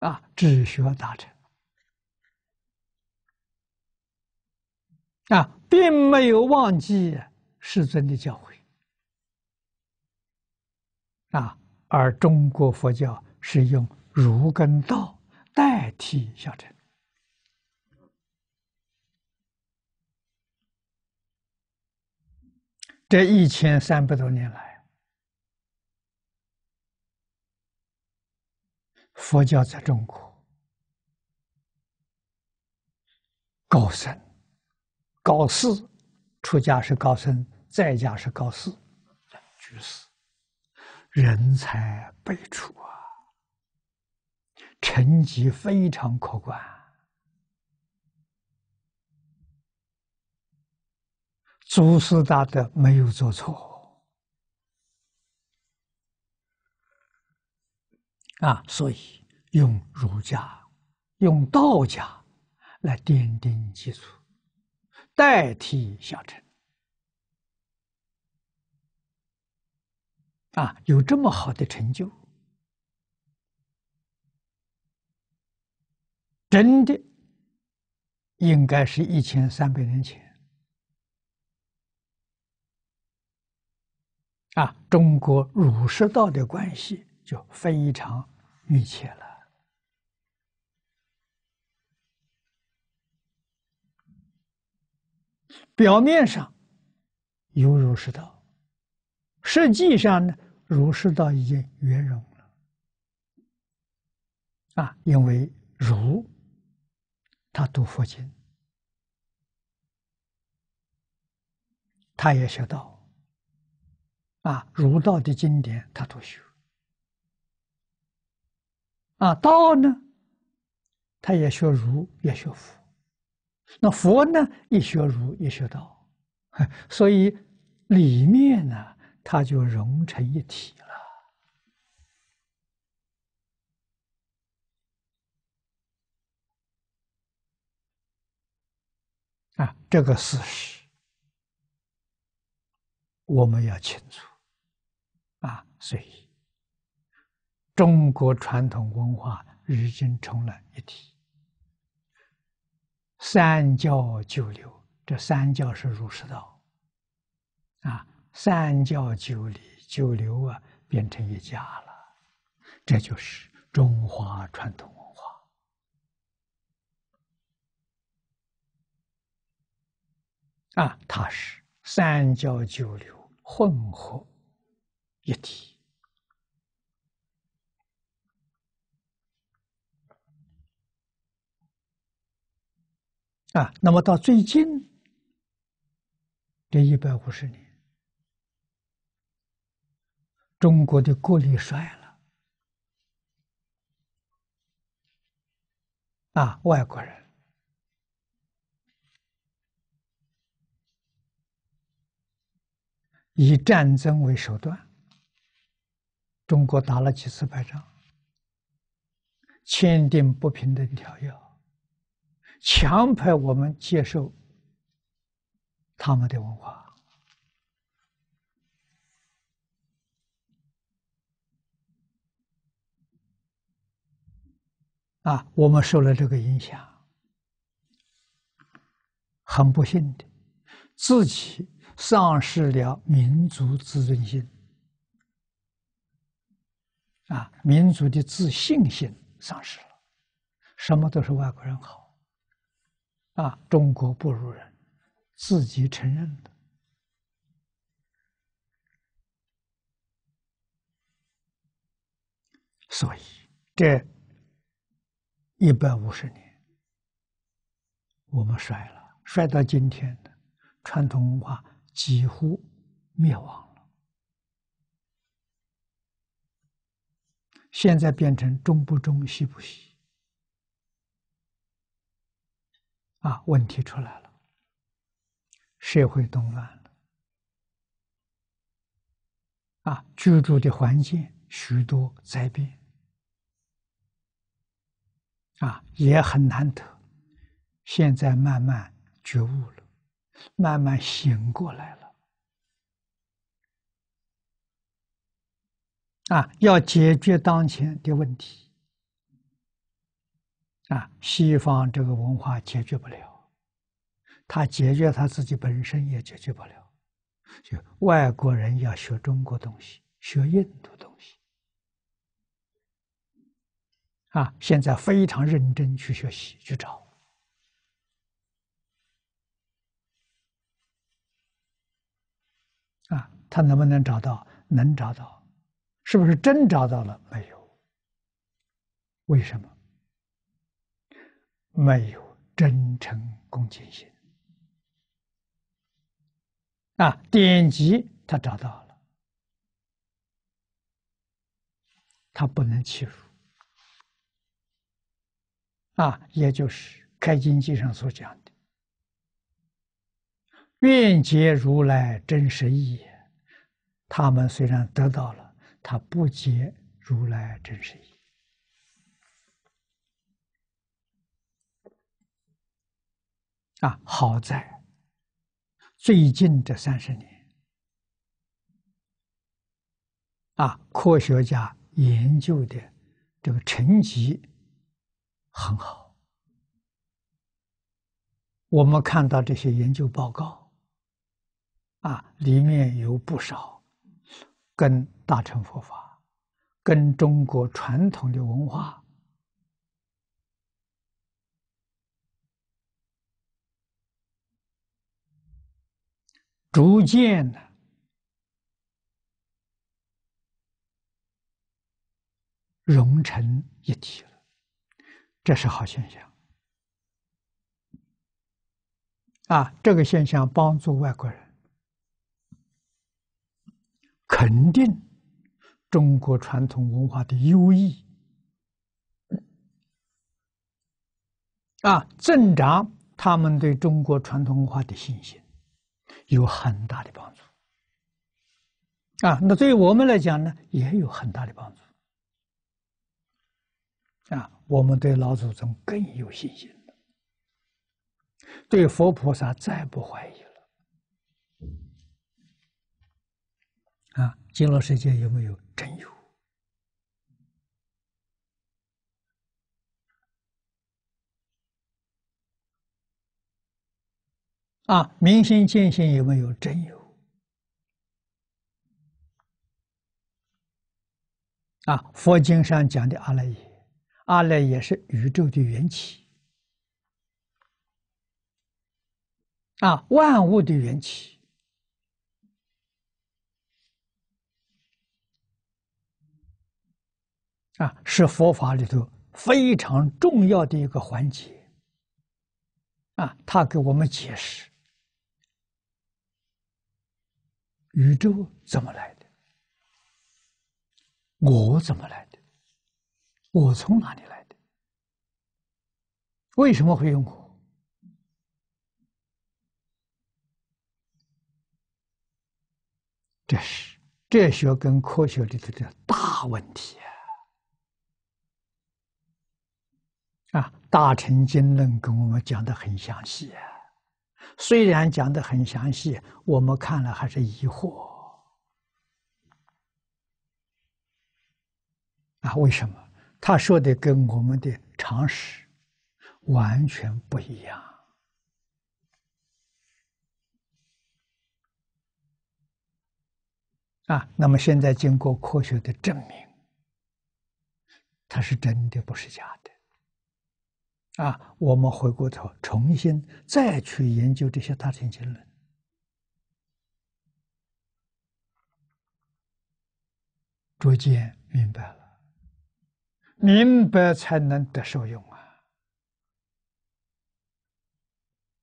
啊，止学大成啊，并没有忘记世尊的教诲啊，而中国佛教是用儒跟道代替小乘。这一千三百多年来。佛教在中国，高僧、高士、出家是高僧，在家是高士、居士，人才辈出啊，成绩非常可观，祖师大德没有做错。啊，所以用儒家、用道家来奠定基础，代替小乘。啊，有这么好的成就，真的应该是一千三百年前啊，中国儒释道的关系。就非常密切了。表面上有如是道，实际上呢，如是道已经圆融了啊！因为儒他读佛经，他也学道啊，儒道的经典他都学。啊，道呢，他也学儒，也学佛；那佛呢，一学儒，一学道。所以里面呢，它就融成一体了。啊，这个事实我们要清楚。啊，所以。中国传统文化已经成了一体，三教九流，这三教是儒释道，啊，三教九流，九流啊，变成一家了，这就是中华传统文化，啊，它是三教九流混合一体。啊，那么到最近这一百五十年，中国的国力衰了啊，外国人以战争为手段，中国打了几次败仗，签订不平等条约。强迫我们接受他们的文化啊，我们受了这个影响，很不幸的，自己丧失了民族自尊心啊，民族的自信心丧失了，什么都是外国人好。啊，中国不如人，自己承认的。所以这一百五十年，我们衰了，衰到今天的传统文化几乎灭亡了。现在变成中不中，西不西。啊，问题出来了，社会动乱了，啊，居住的环境许多灾变，啊，也很难得。现在慢慢觉悟了，慢慢醒过来了，啊，要解决当前的问题。啊，西方这个文化解决不了，他解决他自己本身也解决不了，就外国人要学中国东西，学印度东西，啊，现在非常认真去学习去找，啊，他能不能找到？能找到？是不是真找到了？没有，为什么？没有真诚恭敬心啊，典籍他找到了，他不能欺入啊，也就是《开经记》上所讲的，愿解如来真实意。”他们虽然得到了，他不解如来真实意。啊，好在最近这三十年，啊，科学家研究的这个成绩很好。我们看到这些研究报告，啊，里面有不少跟大乘佛法、跟中国传统的文化。逐渐的融成一体了，这是好现象。啊，这个现象帮助外国人肯定中国传统文化的优异，啊，增长他们对中国传统文化的信心。有很大的帮助啊！那对于我们来讲呢，也有很大的帮助啊！我们对老祖宗更有信心了，对佛菩萨再不怀疑了啊！极乐世界有没有真有？啊，明心见性有没有真有？啊，佛经上讲的阿赖耶，阿赖耶是宇宙的缘起，啊，万物的缘起，啊，是佛法里头非常重要的一个环节，啊，他给我们解释。宇宙怎么来的？我怎么来的？我从哪里来的？为什么会用火？这是哲学跟科学里头的大问题啊！啊，《大乘经论》跟我们讲的很详细啊。虽然讲的很详细，我们看了还是疑惑。啊，为什么他说的跟我们的常识完全不一样？啊，那么现在经过科学的证明，它是真的，不是假的。啊，我们回过头，重新再去研究这些大乘经论，逐渐明白了，明白才能得受用啊！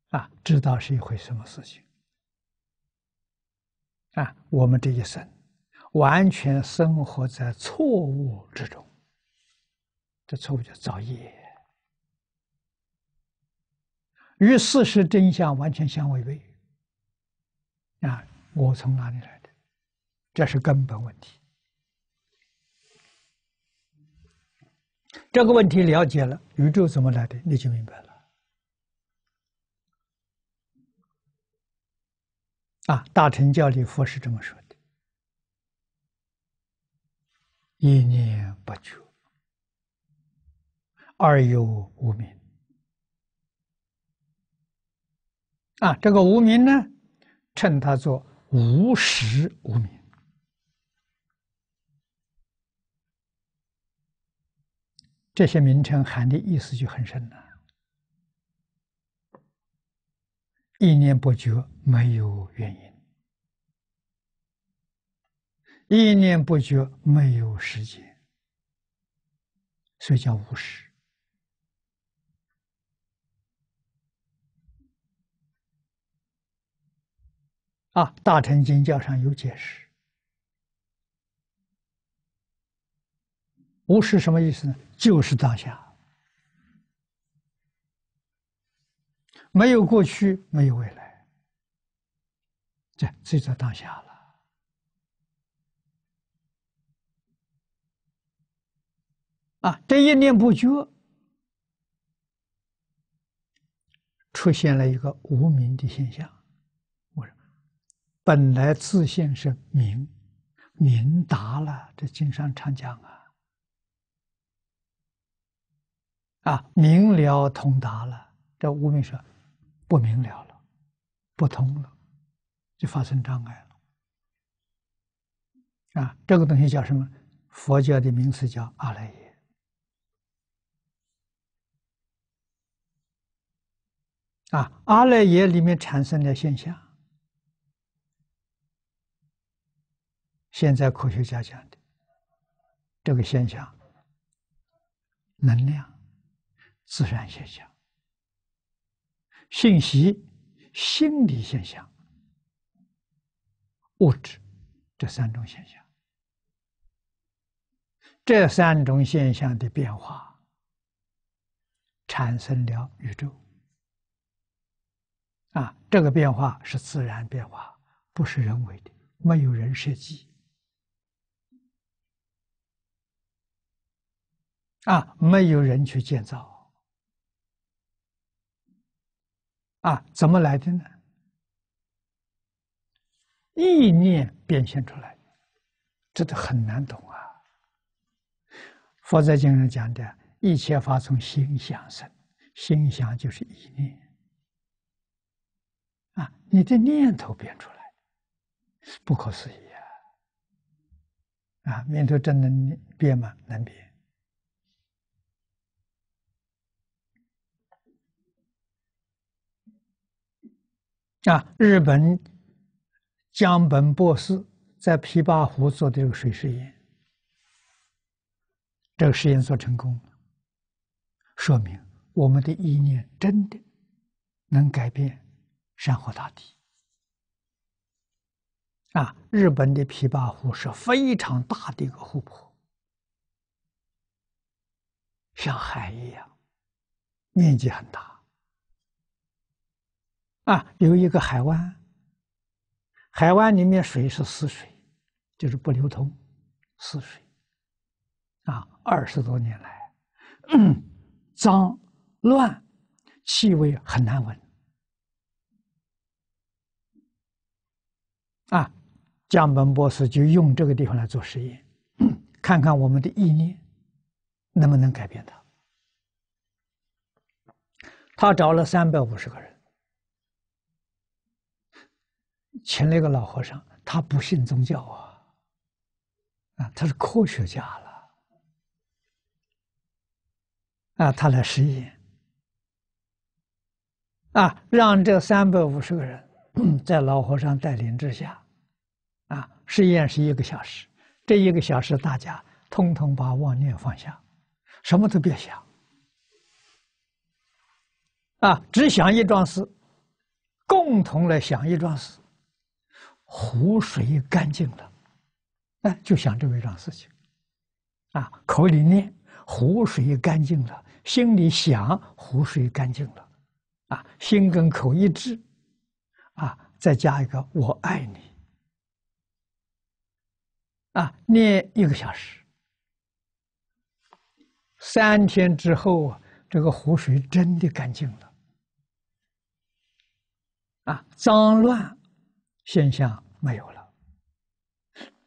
啊，知道是一回什么事情啊！我们这一生完全生活在错误之中，这错误叫造业。与事实真相完全相违背，啊！我从哪里来的？这是根本问题。这个问题了解了，宇宙怎么来的，你就明白了。啊！大乘教里佛是这么说的：一念不觉，二有无明。啊，这个无名呢，称它做无实无名。这些名称含的意思就很深了：意念不绝，没有原因；意念不绝，没有时间，所以叫无时。啊，《大乘经教》上有解释，“无”是什么意思呢？就是当下，没有过去，没有未来，在这在当下了。啊，这一念不觉，出现了一个无名的现象。本来自信是明，明达了。这经上常讲啊，啊，明了通达了。这无名说不明了了，不通了，就发生障碍了。啊，这个东西叫什么？佛教的名词叫阿赖耶。啊，阿赖耶里面产生的现象。现在科学家讲的这个现象，能量、自然现象、信息、心理现象、物质，这三种现象，这三种现象的变化产生了宇宙。啊，这个变化是自然变化，不是人为的，没有人设计。啊，没有人去建造。啊，怎么来的呢？意念变现出来，这都很难懂啊。佛在经上讲的，一切法从心想生，心想就是意念。啊，你的念头变出来，不可思议啊！啊，念头真能变吗？能变。啊，日本江本博士在琵琶湖做的这个水实验，这个实验做成功了，说明我们的意念真的能改变山河大地。啊，日本的琵琶湖是非常大的一个湖泊，像海一样，面积很大。啊，有一个海湾，海湾里面水是死水，就是不流通，死水。啊，二十多年来，脏、乱、气味很难闻。啊，江本博士就用这个地方来做实验，看看我们的意念能不能改变它。他找了三百五十个人。了那个老和尚，他不信宗教啊，啊，他是科学家了，啊，他来实验，啊，让这三百五十个人在老和尚带领之下，啊，实验是一个小时，这一个小时大家通通把妄念放下，什么都别想，啊，只想一桩事，共同来想一桩事。湖水干净了，哎，就想这么一桩事情，啊，口里念湖水干净了，心里想湖水干净了，啊，心跟口一致，啊，再加一个我爱你，啊，念一个小时，三天之后，啊，这个湖水真的干净了，啊，脏乱现象。没有了，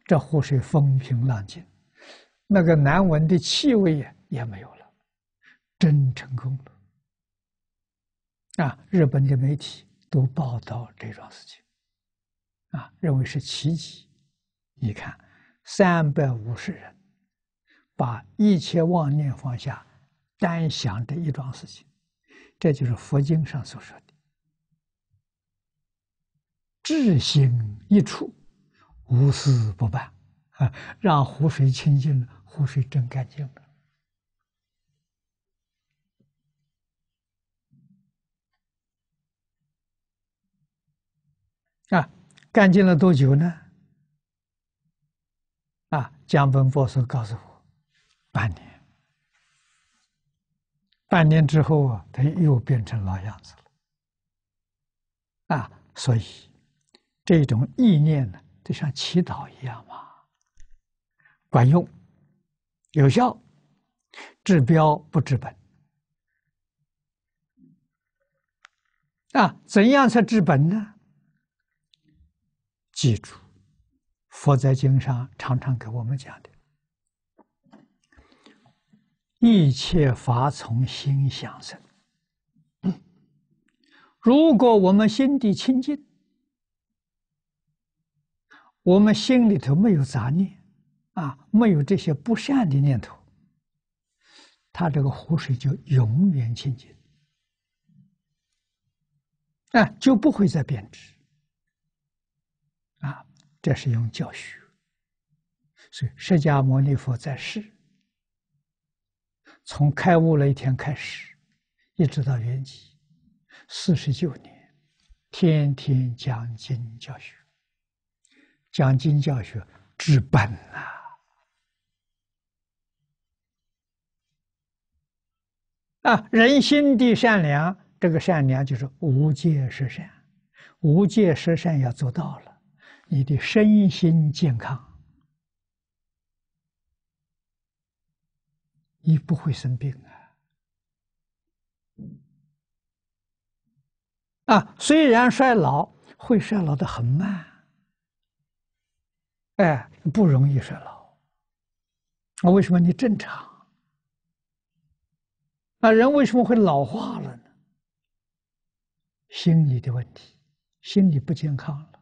这湖水风平浪静，那个难闻的气味也也没有了，真成功了！啊，日本的媒体都报道这桩事情，啊，认为是奇迹。你看，三百五十人把一切妄念放下，单想这一桩事情，这就是佛经上所说的。志心一处，无私不办，啊，让湖水清净了，湖水真干净了，啊，干净了多久呢？啊，江本博士告诉我，半年，半年之后啊，他又变成老样子了，啊，所以。这种意念呢，就像祈祷一样嘛，管用、有效，治标不治本。啊，怎样才治本呢？记住，佛在经上常常给我们讲的：“一切法从心想生。”如果我们心地清净。我们心里头没有杂念，啊，没有这些不善的念头，他这个湖水就永远清净，啊，就不会再贬值，啊，这是用教学。所以，释迦牟尼佛在世，从开悟那一天开始，一直到圆寂，四十九年，天天讲经教学。讲经教学治本呐！啊，人心地善良，这个善良就是无戒食善，无戒食善要做到了，你的身心健康，你不会生病啊！啊，虽然衰老，会衰老的很慢。哎，不容易衰老。那为什么你正常？啊，人为什么会老化了呢？心理的问题，心理不健康了。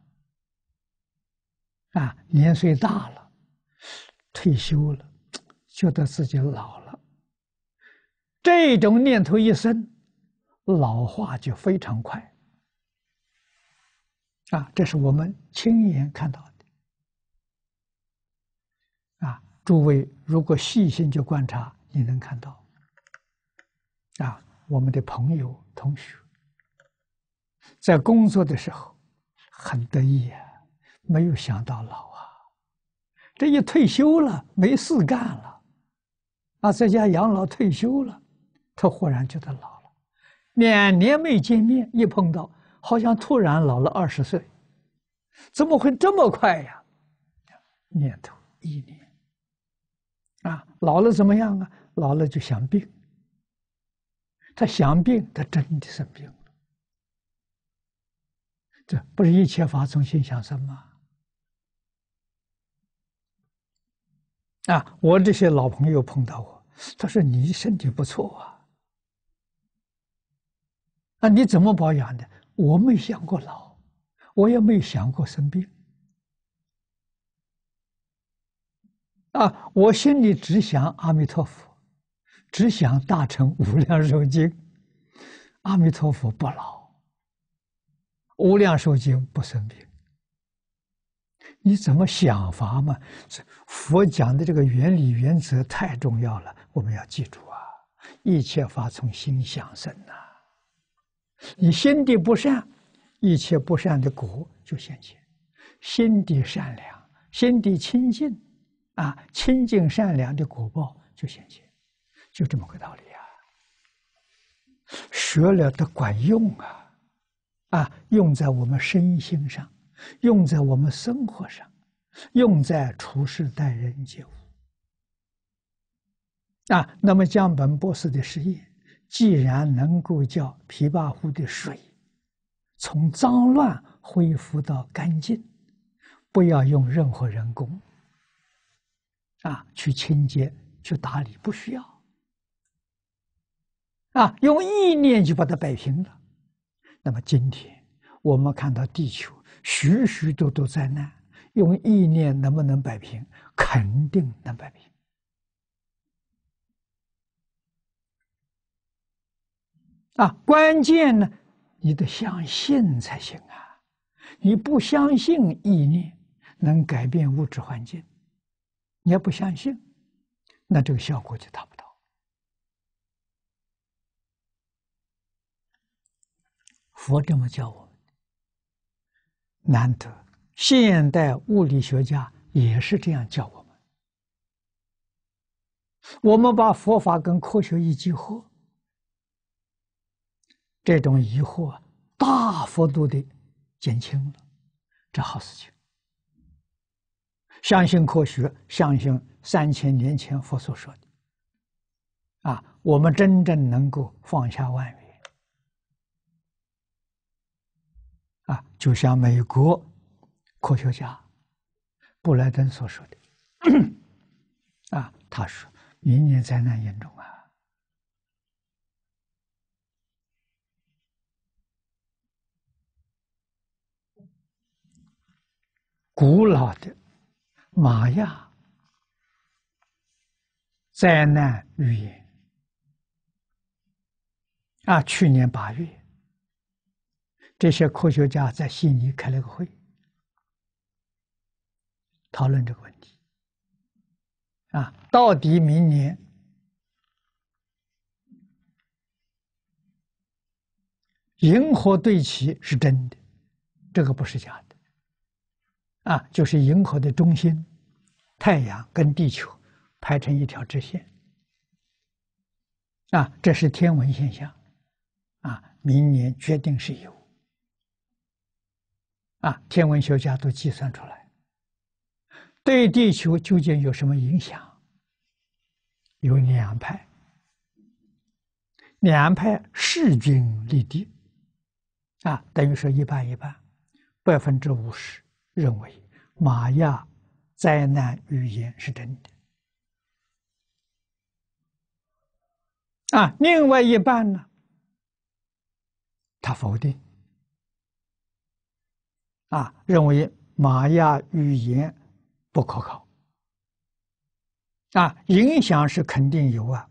啊，年岁大了，退休了，觉得自己老了，这种念头一生，老化就非常快。啊，这是我们亲眼看到的。诸位，如果细心去观察，你能看到，啊，我们的朋友、同学，在工作的时候很得意啊，没有想到老啊，这一退休了，没事干了，啊，在家养老退休了，他忽然觉得老了，两年没见面，一碰到，好像突然老了二十岁，怎么会这么快呀？念头一年。啊，老了怎么样啊？老了就想病，他想病，他真的生病了。这不是一切法从心想生吗？啊，我这些老朋友碰到我，他说：“你身体不错啊，啊，你怎么保养的？”我没想过老，我也没想过生病。啊！我心里只想阿弥陀佛，只想大乘无量寿经。阿弥陀佛不老，无量寿经不生病。你怎么想法嘛？佛讲的这个原理原则太重要了，我们要记住啊！一切法从心想生呐。你心地不善，一切不善的果就现前；心地善良，心地清净。啊，清净善良的果报就显现，就这么个道理啊。学了的管用啊，啊，用在我们身心上，用在我们生活上，用在处事待人接物啊。那么将本博士的实验，既然能够叫琵琶湖的水从脏乱恢复到干净，不要用任何人工。啊，去清洁、去打理，不需要。啊，用意念就把它摆平了。那么，今天我们看到地球许许多多灾难，用意念能不能摆平？肯定能摆平。啊，关键呢，你得相信才行啊！你不相信意念能改变物质环境。你要不相信，那这个效果就达不到。佛这么教我们难得。现代物理学家也是这样教我们。我们把佛法跟科学一结合，这种疑惑大幅度的减轻了，这好事情。相信科学，相信三千年前佛所说的啊，我们真正能够放下万缘啊，就像美国科学家布莱登所说的啊，他说明年灾难严重啊，古老的。玛雅灾难预言啊！去年八月，这些科学家在悉尼开了个会，讨论这个问题啊。到底明年银河对齐是真的，这个不是假的。啊，就是银河的中心，太阳跟地球排成一条直线。啊，这是天文现象，啊，明年决定是有，啊，天文学家都计算出来，对地球究竟有什么影响？有两派，两派势均力敌，啊，等于说一半一半，百分之五十。认为玛雅灾难预言是真的啊，另外一半呢，他否定啊，认为玛雅预言不可靠啊，影响是肯定有啊，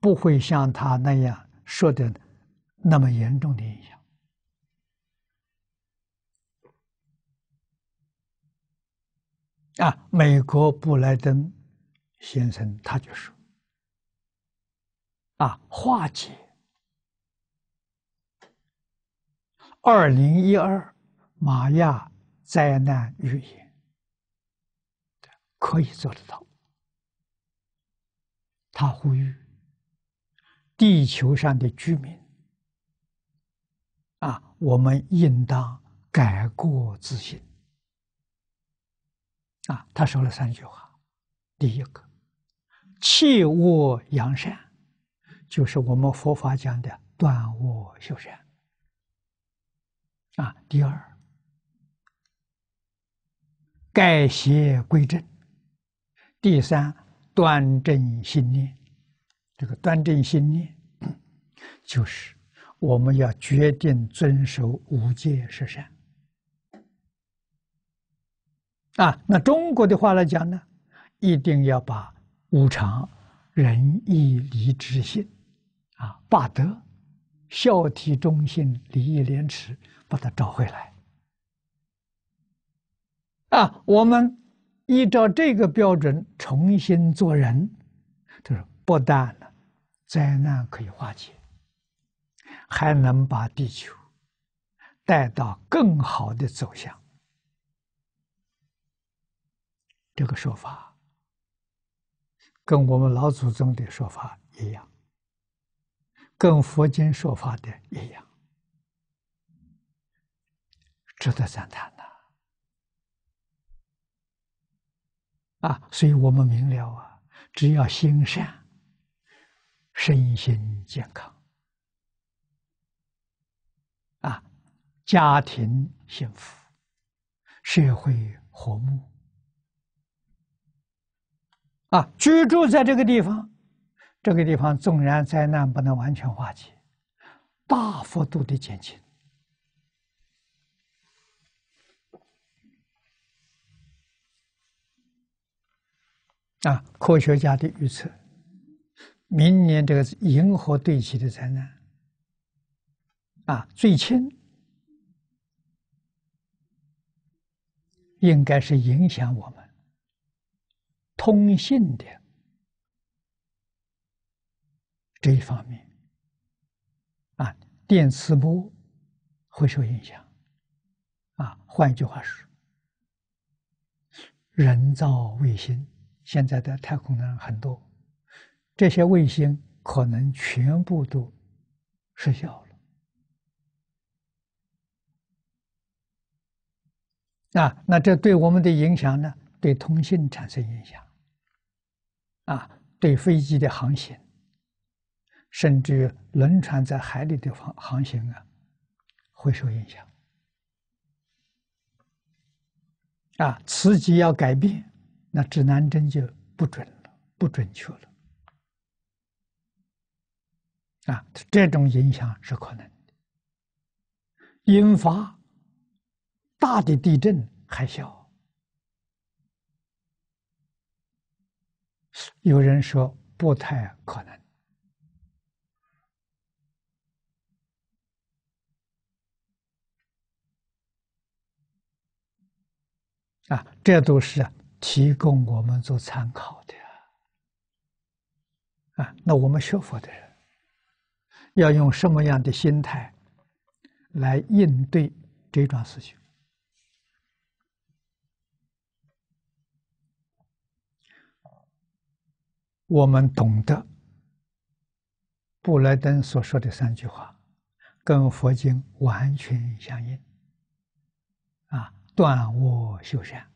不会像他那样说的那么严重的影响。啊，美国布莱登先生他就说：“啊，化解二零一二玛雅灾难预言可以做得到。”他呼吁地球上的居民啊，我们应当改过自新。啊，他说了三句话：，第一个，弃恶扬善，就是我们佛法讲的断恶修善；，啊，第二，改邪归正；，第三，端正信念。这个端正信念，就是我们要决定遵守五戒十善。啊，那中国的话来讲呢，一定要把无常、仁义礼智信，啊，八德、孝悌忠信、礼义廉耻，把它找回来。啊，我们依照这个标准重新做人，就是不但呢灾难可以化解，还能把地球带到更好的走向。这个说法跟我们老祖宗的说法一样，跟佛经说法的一样，值得赞叹呐！啊，所以我们明了啊，只要心善，身心健康，啊，家庭幸福，社会和睦。啊，居住在这个地方，这个地方纵然灾难不能完全化解，大幅度的减轻。啊，科学家的预测，明年这个银河对齐的灾难，啊，最轻，应该是影响我们。通信的这一方面，啊，电磁波会受影响。啊，换一句话说，人造卫星现在的太空人很多，这些卫星可能全部都失效了。啊，那这对我们的影响呢？对通信产生影响。啊，对飞机的航行，甚至轮船在海里的航航行啊，会受影响。啊，磁极要改变，那指南针就不准了，不准确了。啊，这种影响是可能的，引发大的地震、海啸。有人说不太可能啊，这都是提供我们做参考的啊。那我们学佛的人要用什么样的心态来应对这桩事情？我们懂得布莱登所说的三句话，跟佛经完全相应。啊，断恶修善，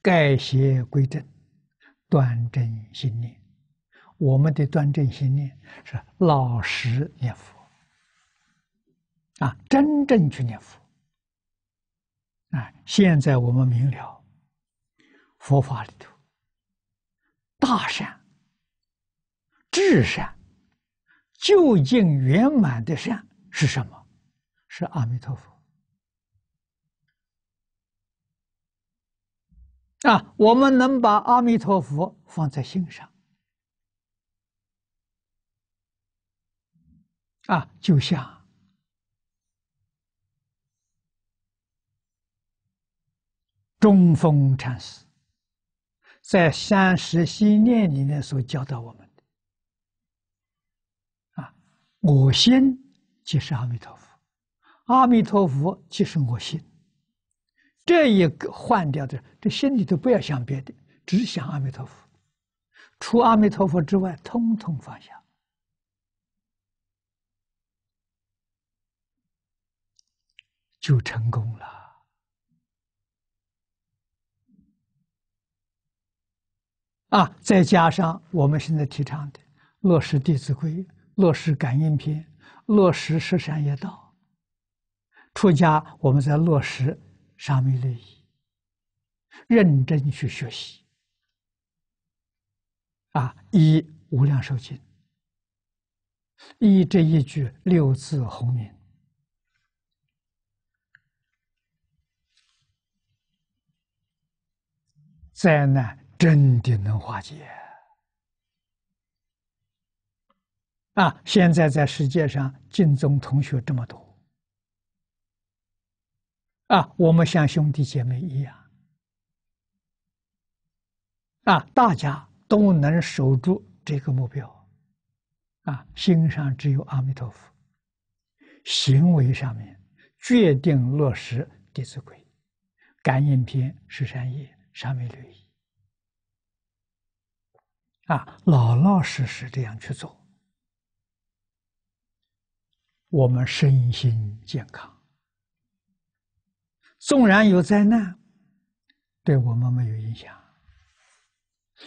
改邪归正，端正心念。我们的端正心念是老实念佛，啊，真正去念佛。啊，现在我们明了佛法里头大善。至善，究竟圆满的善是什么？是阿弥陀佛啊！我们能把阿弥陀佛放在心上啊，就像中风禅师在《三十心念》里面所教导我们。我心就是阿弥陀佛，阿弥陀佛就是我心。这一个换掉的，这心里头不要想别的，只想阿弥陀佛，除阿弥陀佛之外，通通放下，就成功了。啊，再加上我们现在提倡的落实《弟子规》。落实感应篇，落实十善业道。出家，我们在落实沙弥律仪，认真去学习。啊，一无量寿经，一这一句六字红名，灾难真的能化解。啊！现在在世界上，敬宗同学这么多。啊，我们像兄弟姐妹一样。啊，大家都能守住这个目标，啊，心上只有阿弥陀佛，行为上面决定落实《弟子规》，《感应篇》十三页三昧律。啊，老老实实这样去做。我们身心健康，纵然有灾难，对我们没有影响。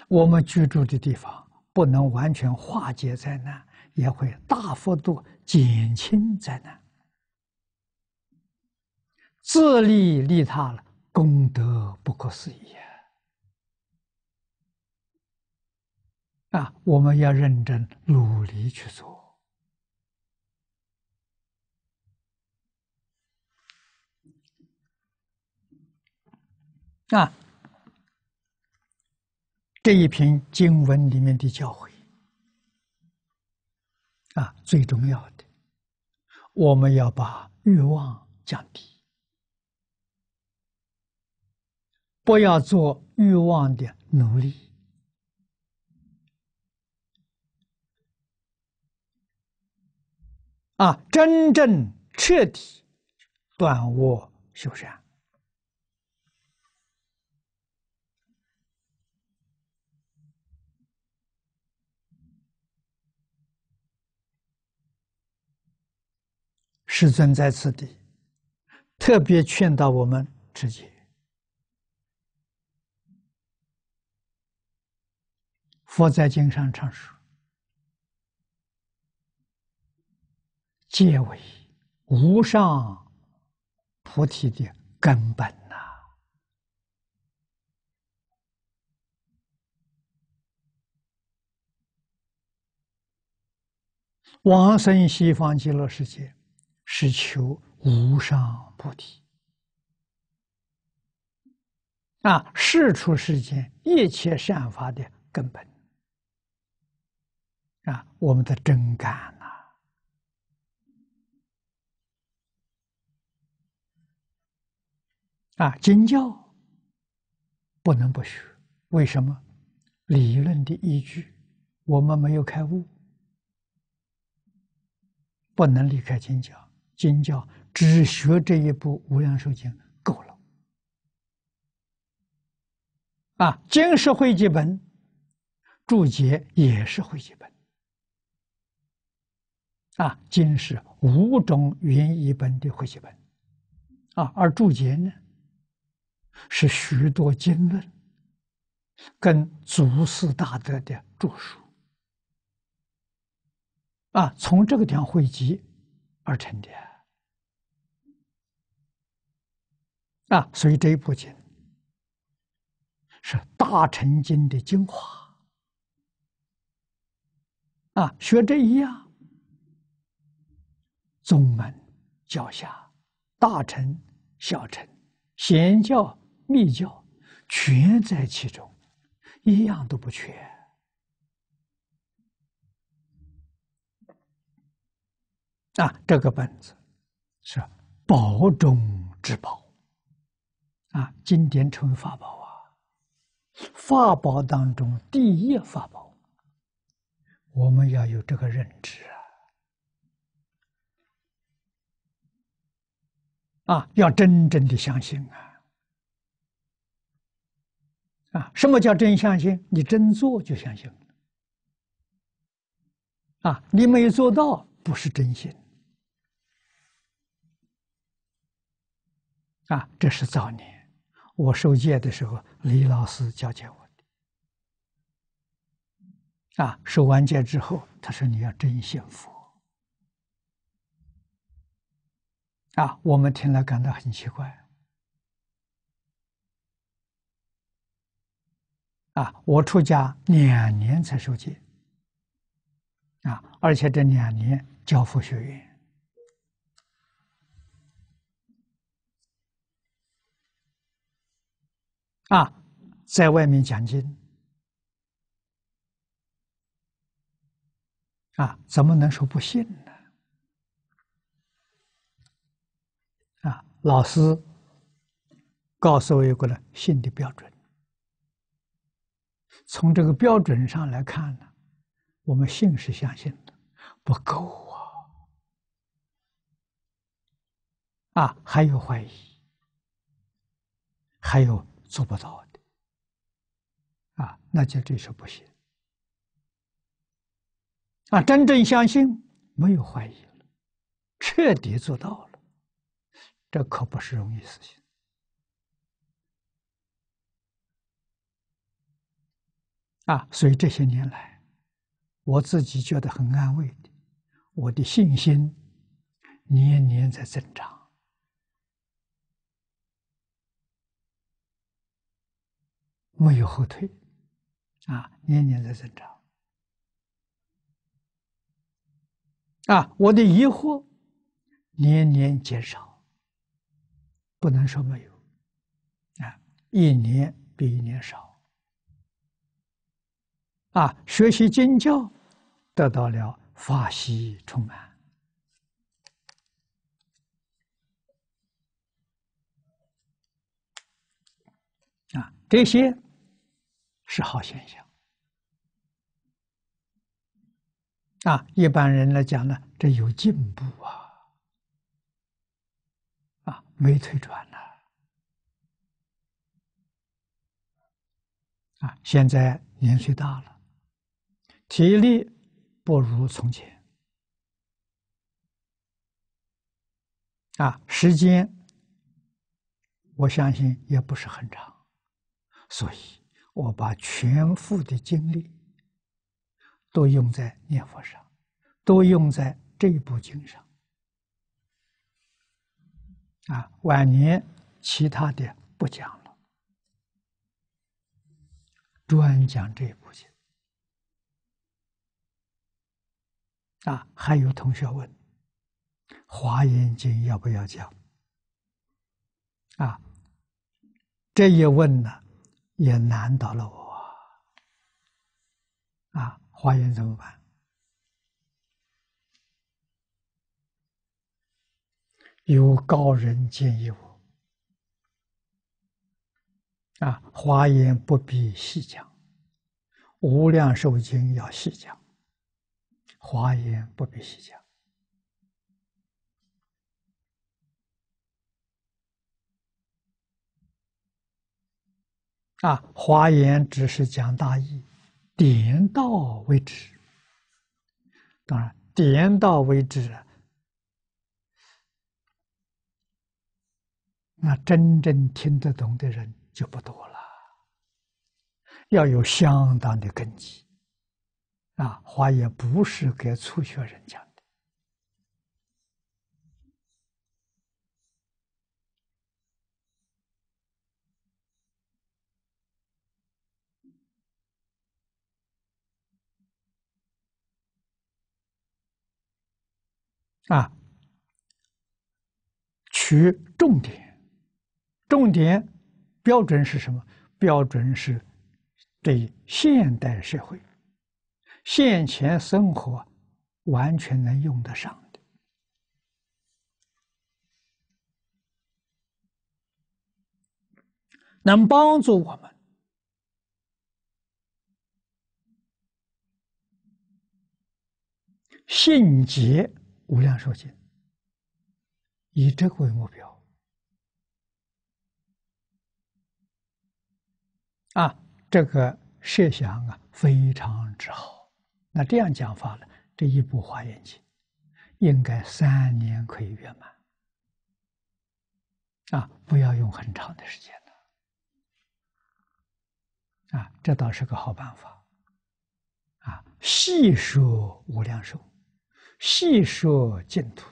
我们居住的地方不能完全化解灾难，也会大幅度减轻灾难。自利利他了，功德不可思议啊！我们要认真努力去做。啊，这一篇经文里面的教诲啊，最重要的，我们要把欲望降低，不要做欲望的奴隶啊，真正彻底断我，修善、啊？师尊在此地，特别劝导我们：直接，佛在经上常说，皆为无上菩提的根本呐。往生西方极乐世界。是求无上菩提啊！世出世间一切善法的根本啊！我们的真感呐！啊，经教不能不学，为什么？理论的依据，我们没有开悟，不能离开经教。经教只学这一部《无量寿经》够了，啊，经是汇集本，注解也是汇集本，啊，经是五种云一本的汇集本，啊，而注解呢是许多经论跟祖师大德的著书，啊，从这个地方汇集而成的。啊，所以这一部经是大乘经的精华啊！学这一样，宗门、教下、大乘、小乘、贤教、密教，全在其中，一样都不缺。啊，这个本子是宝中之宝。啊，经典成为法宝啊！法宝当中第一法宝，我们要有这个认知啊！啊，要真正的相信啊！啊，什么叫真相信？你真做就相信啊，你没有做到，不是真心。啊，这是造孽。我受戒的时候，李老师教诫我的。啊，受完戒之后，他说你要真信佛。啊，我们听了感到很奇怪。啊，我出家两年才受戒。啊，而且这两年教佛学院。啊，在外面讲经，啊，怎么能说不信呢？啊，老师告诉我一个呢新的标准，从这个标准上来看呢，我们信是相信的，不够啊，啊，还有怀疑，还有。做不到的，啊，那就这是不行。啊，真正相信，没有怀疑了，彻底做到了，这可不是容易事情。啊，所以这些年来，我自己觉得很安慰的，我的信心年年在增长。没有后退，啊，年年在增长，啊，我的疑惑年年减少，不能说没有，啊，一年比一年少，啊，学习经教得到了法喜充满，啊，这些。是好现象啊！一般人来讲呢，这有进步啊，啊，没退转了，啊，现在年岁大了，体力不如从前，啊，时间，我相信也不是很长，所以。我把全副的精力都用在念佛上，都用在这一部经上。啊，晚年其他的不讲了，专讲这一部经。啊，还有同学问，《华严经》要不要讲？啊，这一问呢？也难倒了我，啊！华严怎么办？有高人建议我，啊，华严不必细讲，《无量寿经》要细讲，华严不必细讲。啊，华严只是讲大意，点到为止。当然，点到为止，那真正听得懂的人就不多了。要有相当的根基。啊，华严不是给初学人讲。啊，取重点，重点标准是什么？标准是，对现代社会、现前生活完全能用得上的，能帮助我们信解。无量寿经，以这个为目标啊，这个设想啊非常之好。那这样讲法呢，这一部华严经应该三年可以圆满啊，不要用很长的时间的啊，这倒是个好办法啊，细说无量寿。细说净土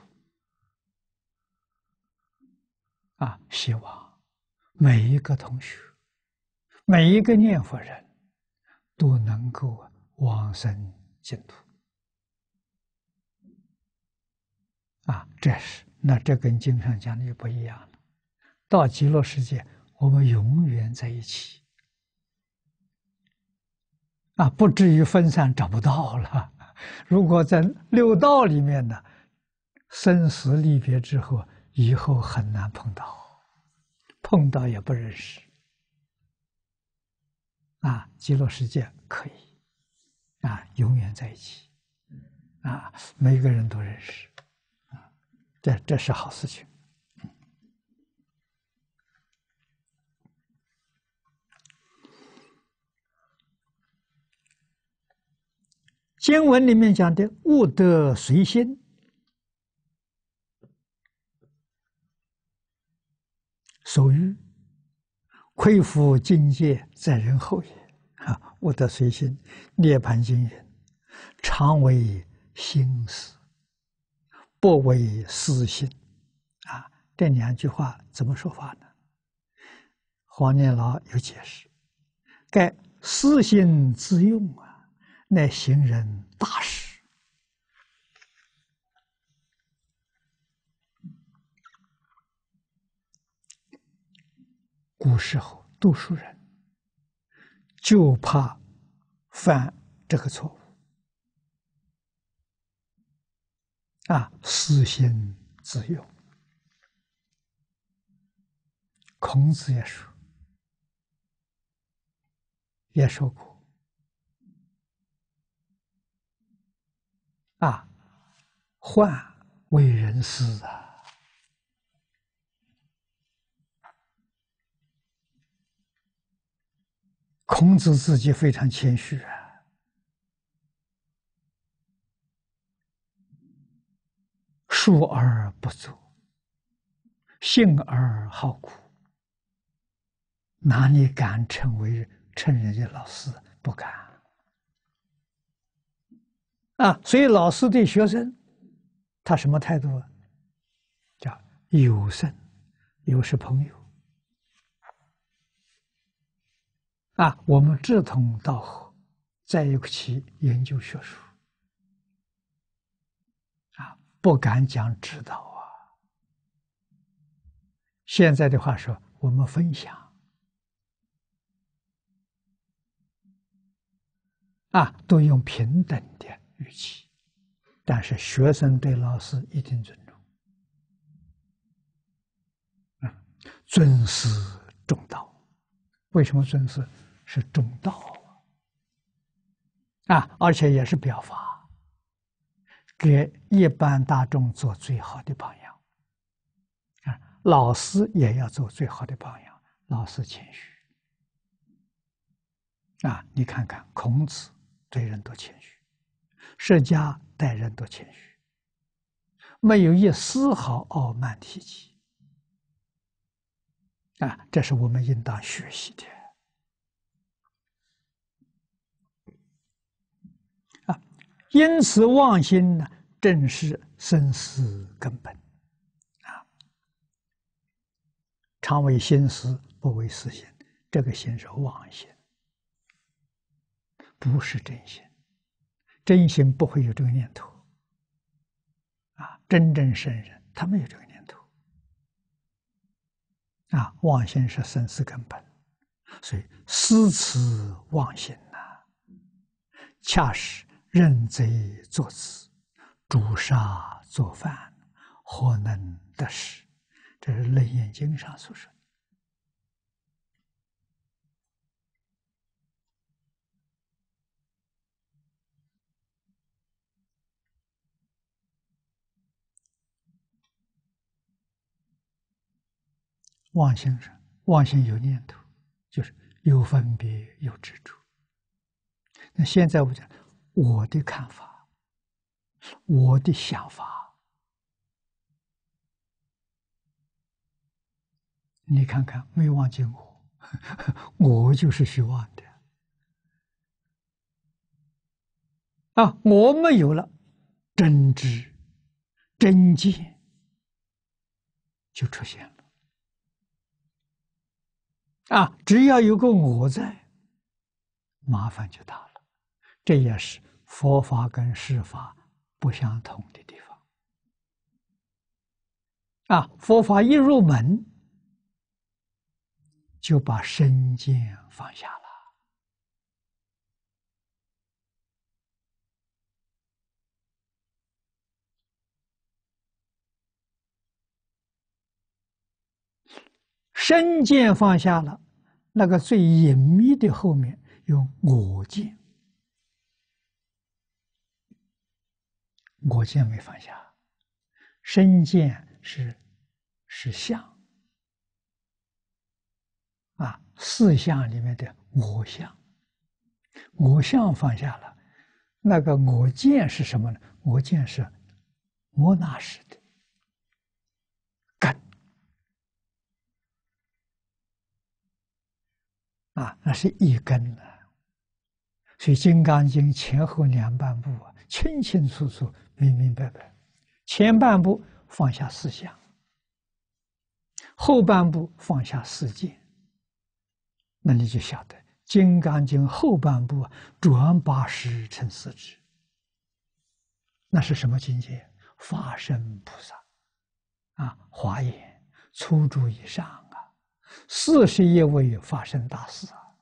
啊，希望每一个同学，每一个念佛人，都能够往生净土啊。这是那这跟经常讲的就不一样了。到极乐世界，我们永远在一起啊，不至于分散找不到了。如果在六道里面呢，生死离别之后，以后很难碰到，碰到也不认识。啊，极乐世界可以，啊，永远在一起，啊，每个人都认识，啊，这这是好事情。经文里面讲的“悟得随心”，属于亏负境界在人后也啊！悟得随心，涅盘经神，常为心死，不为私心。”啊，这两句话怎么说法呢？黄念老有解释，该私心自用啊。乃行人大使，古时候读书人就怕犯这个错误啊，私心自由。孔子也说，也说过。啊，患为人师啊！孔子自己非常谦虚啊，述而不足，信而好古，哪里敢成为称人家老师？不敢。啊，所以老师对学生，他什么态度？叫友善，有是朋友。啊，我们志同道合，在一起研究学术。啊，不敢讲指导啊。现在的话说，我们分享。啊，都用平等的。预期，但是学生对老师一定尊重，啊，尊师重道。为什么尊师是重道啊？啊，而且也是表法，给一般大众做最好的榜样。啊，老师也要做最好的榜样。老师谦虚，啊，你看看孔子对人多谦虚。释迦待人多谦虚，没有一丝毫傲慢提及。啊，这是我们应当学习的。啊，因此妄心呢，正是生死根本。啊，常为心思，不为私心。这个心是妄心，不是真心。真心不会有这个念头，啊，真正圣人他没有这个念头，啊，妄心是生死根本，所以思此妄心呐，恰是认贼作子，诛杀作饭，何能得失？这是《楞严经》上所说。的。妄心上，妄心有念头，就是有分别，有执着。那现在我讲我的看法，我的想法，你看看没忘记我，我就是虚妄的啊！我没有了真知真见，就出现了。啊，只要有个我在，麻烦就大了。这也是佛法跟世法不相同的地方。啊，佛法一入门，就把身见放下了。身见放下了，那个最隐秘的后面有我见，我见没放下，身见是是相，啊，四相里面的我相，我相放下了，那个我见是什么呢？我见是摩那时的。啊，那是一根了。所以《金刚经》前后两半部啊，清清楚楚、明明白白。前半部放下思想，后半部放下世界。那你就晓得，《金刚经》后半部转八十成四智。那是什么境界？法身菩萨啊，华严初住以上。四十也未发生大事啊！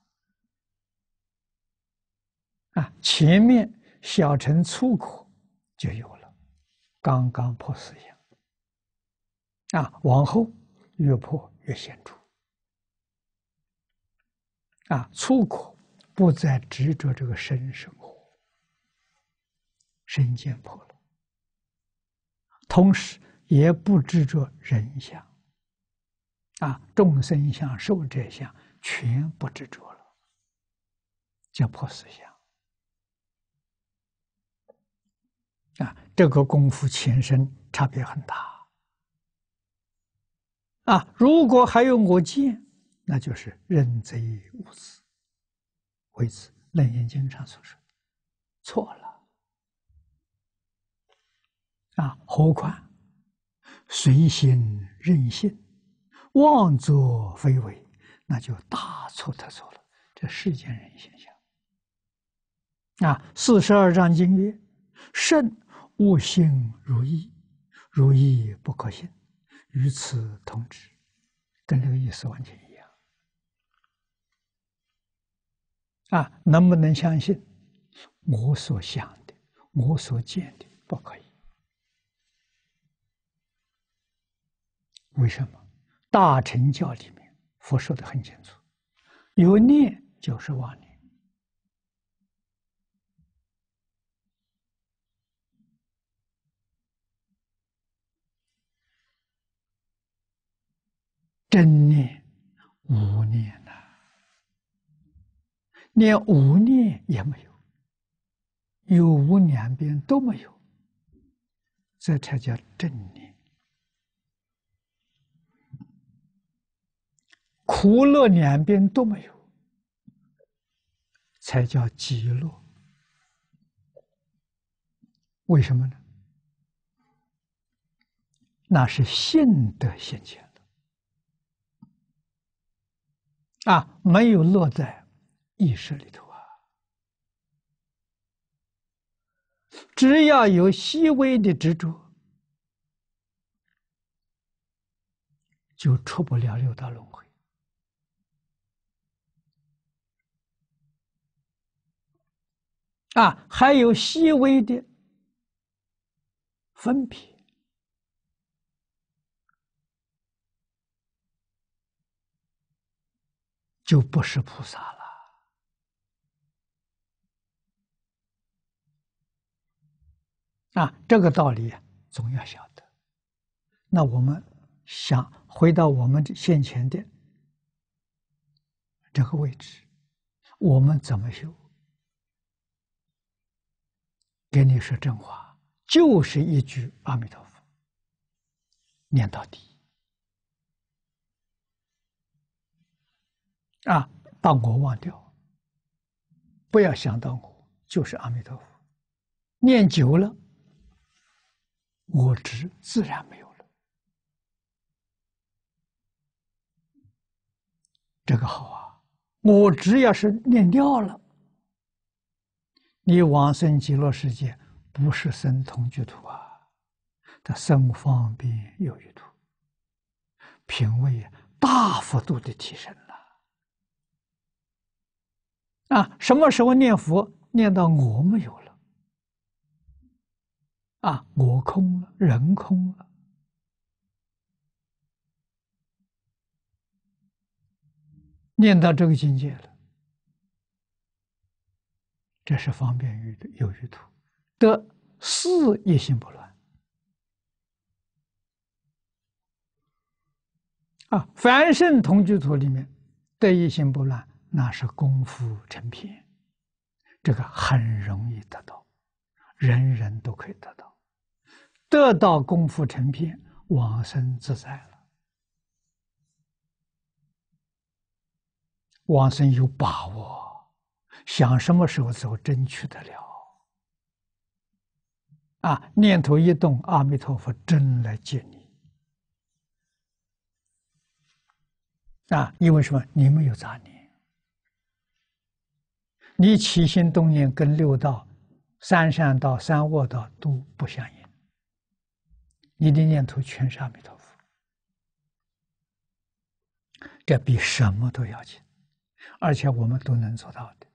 啊，前面小城粗口就有了，刚刚破四下。啊，往后越破越显著啊，粗口不再执着这个身生活，身见破了，同时也不执着人相。啊，众生相、受者相，全部执着了，叫破思想。啊，这个功夫前身差别很大。啊，如果还有我见，那就是认贼、无子，为此楞严经上所说错了。啊，何况随心任性。妄作非为，那就大错特错了。这世间人现象，啊，《四十二章经》曰：“圣悟性如意，如意不可信，与此同之。”跟这个意思完全一样。啊，能不能相信我所想的、我所见的？不可以。为什么？大乘教里面，佛说的很清楚：有念就是妄念；真念无念呐，连无念也没有，有无两边都没有，这才叫正念。苦乐两边都没有，才叫极乐。为什么呢？那是现的现前的啊，没有落在意识里头啊。只要有细微的执着，就出不了六道轮回。啊，还有细微的分别，就不是菩萨了。啊，这个道理总要晓得。那我们想回到我们的先前的这个位置，我们怎么修？跟你说真话，就是一句阿弥陀佛，念到底。啊，把我忘掉，不要想到我，就是阿弥陀佛，念久了，我执自然没有了。这个好啊，我只要是念掉了。你往生极乐世界不是神通具土啊，他生方便有余土，品位大幅度的提升了。啊，什么时候念佛念到我没有了？啊，我空了，人空了，念到这个境界了。这是方便于有余土得四一心不乱啊，凡圣同居土里面得一心不乱，那是功夫成品，这个很容易得到，人人都可以得到，得到功夫成片，往生自在了，往生有把握。想什么时候走，真去得了啊？念头一动，阿弥陀佛真来接你啊！因为什么？你没有杂念，你起心动念跟六道、三善道、三恶道都不相应，你的念头全是阿弥陀佛，这比什么都要紧，而且我们都能做到的。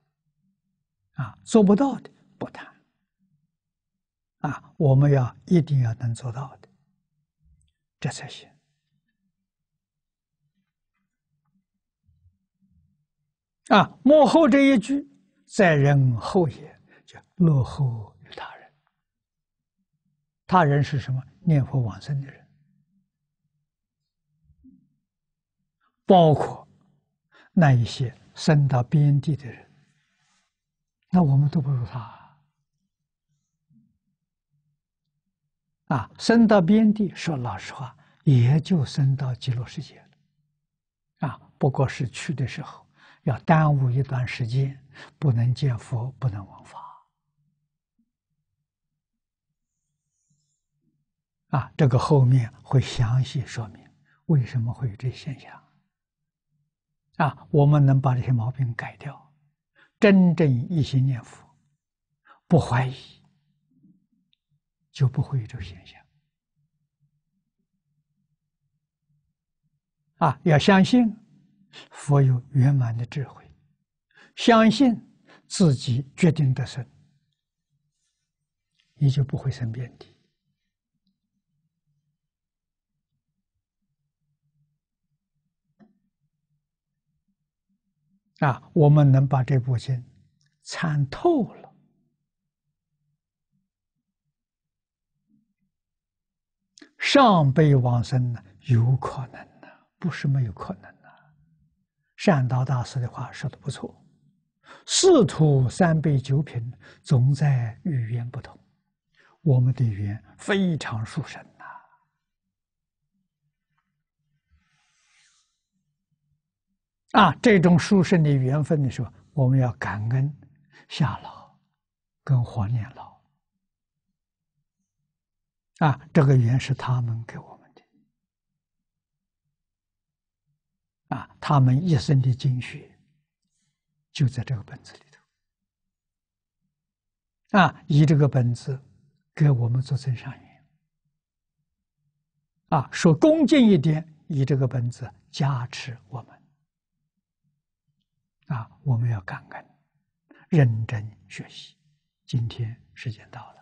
啊，做不到的不谈。啊，我们要一定要能做到的，这才行。啊，幕后这一句，在人后也就落后于他人。他人是什么？念佛往生的人，包括那一些生到边地的人。那我们都不如他啊！升到边地，说老实话，也就升到极乐世界了啊！不过是去的时候要耽误一段时间，不能见佛，不能闻法啊！这个后面会详细说明为什么会有这现象啊！我们能把这些毛病改掉。真正一心念佛，不怀疑，就不会有这种现象。啊，要相信佛有圆满的智慧，相信自己决定的胜，你就不会生变的。啊，我们能把这部经参透了，上辈往生呢，有可能呢，不是没有可能呢。善导大师的话说的不错，四土三辈九品，总在语言不同，我们的语言非常殊胜。啊，这种殊胜的缘分，的时候，我们要感恩夏老跟黄年老啊，这个缘是他们给我们的啊，他们一生的精血就在这个本子里头啊，以这个本子给我们做增上缘啊，说恭敬一点，以这个本子加持我们。啊，我们要感恩，认真学习。今天时间到了。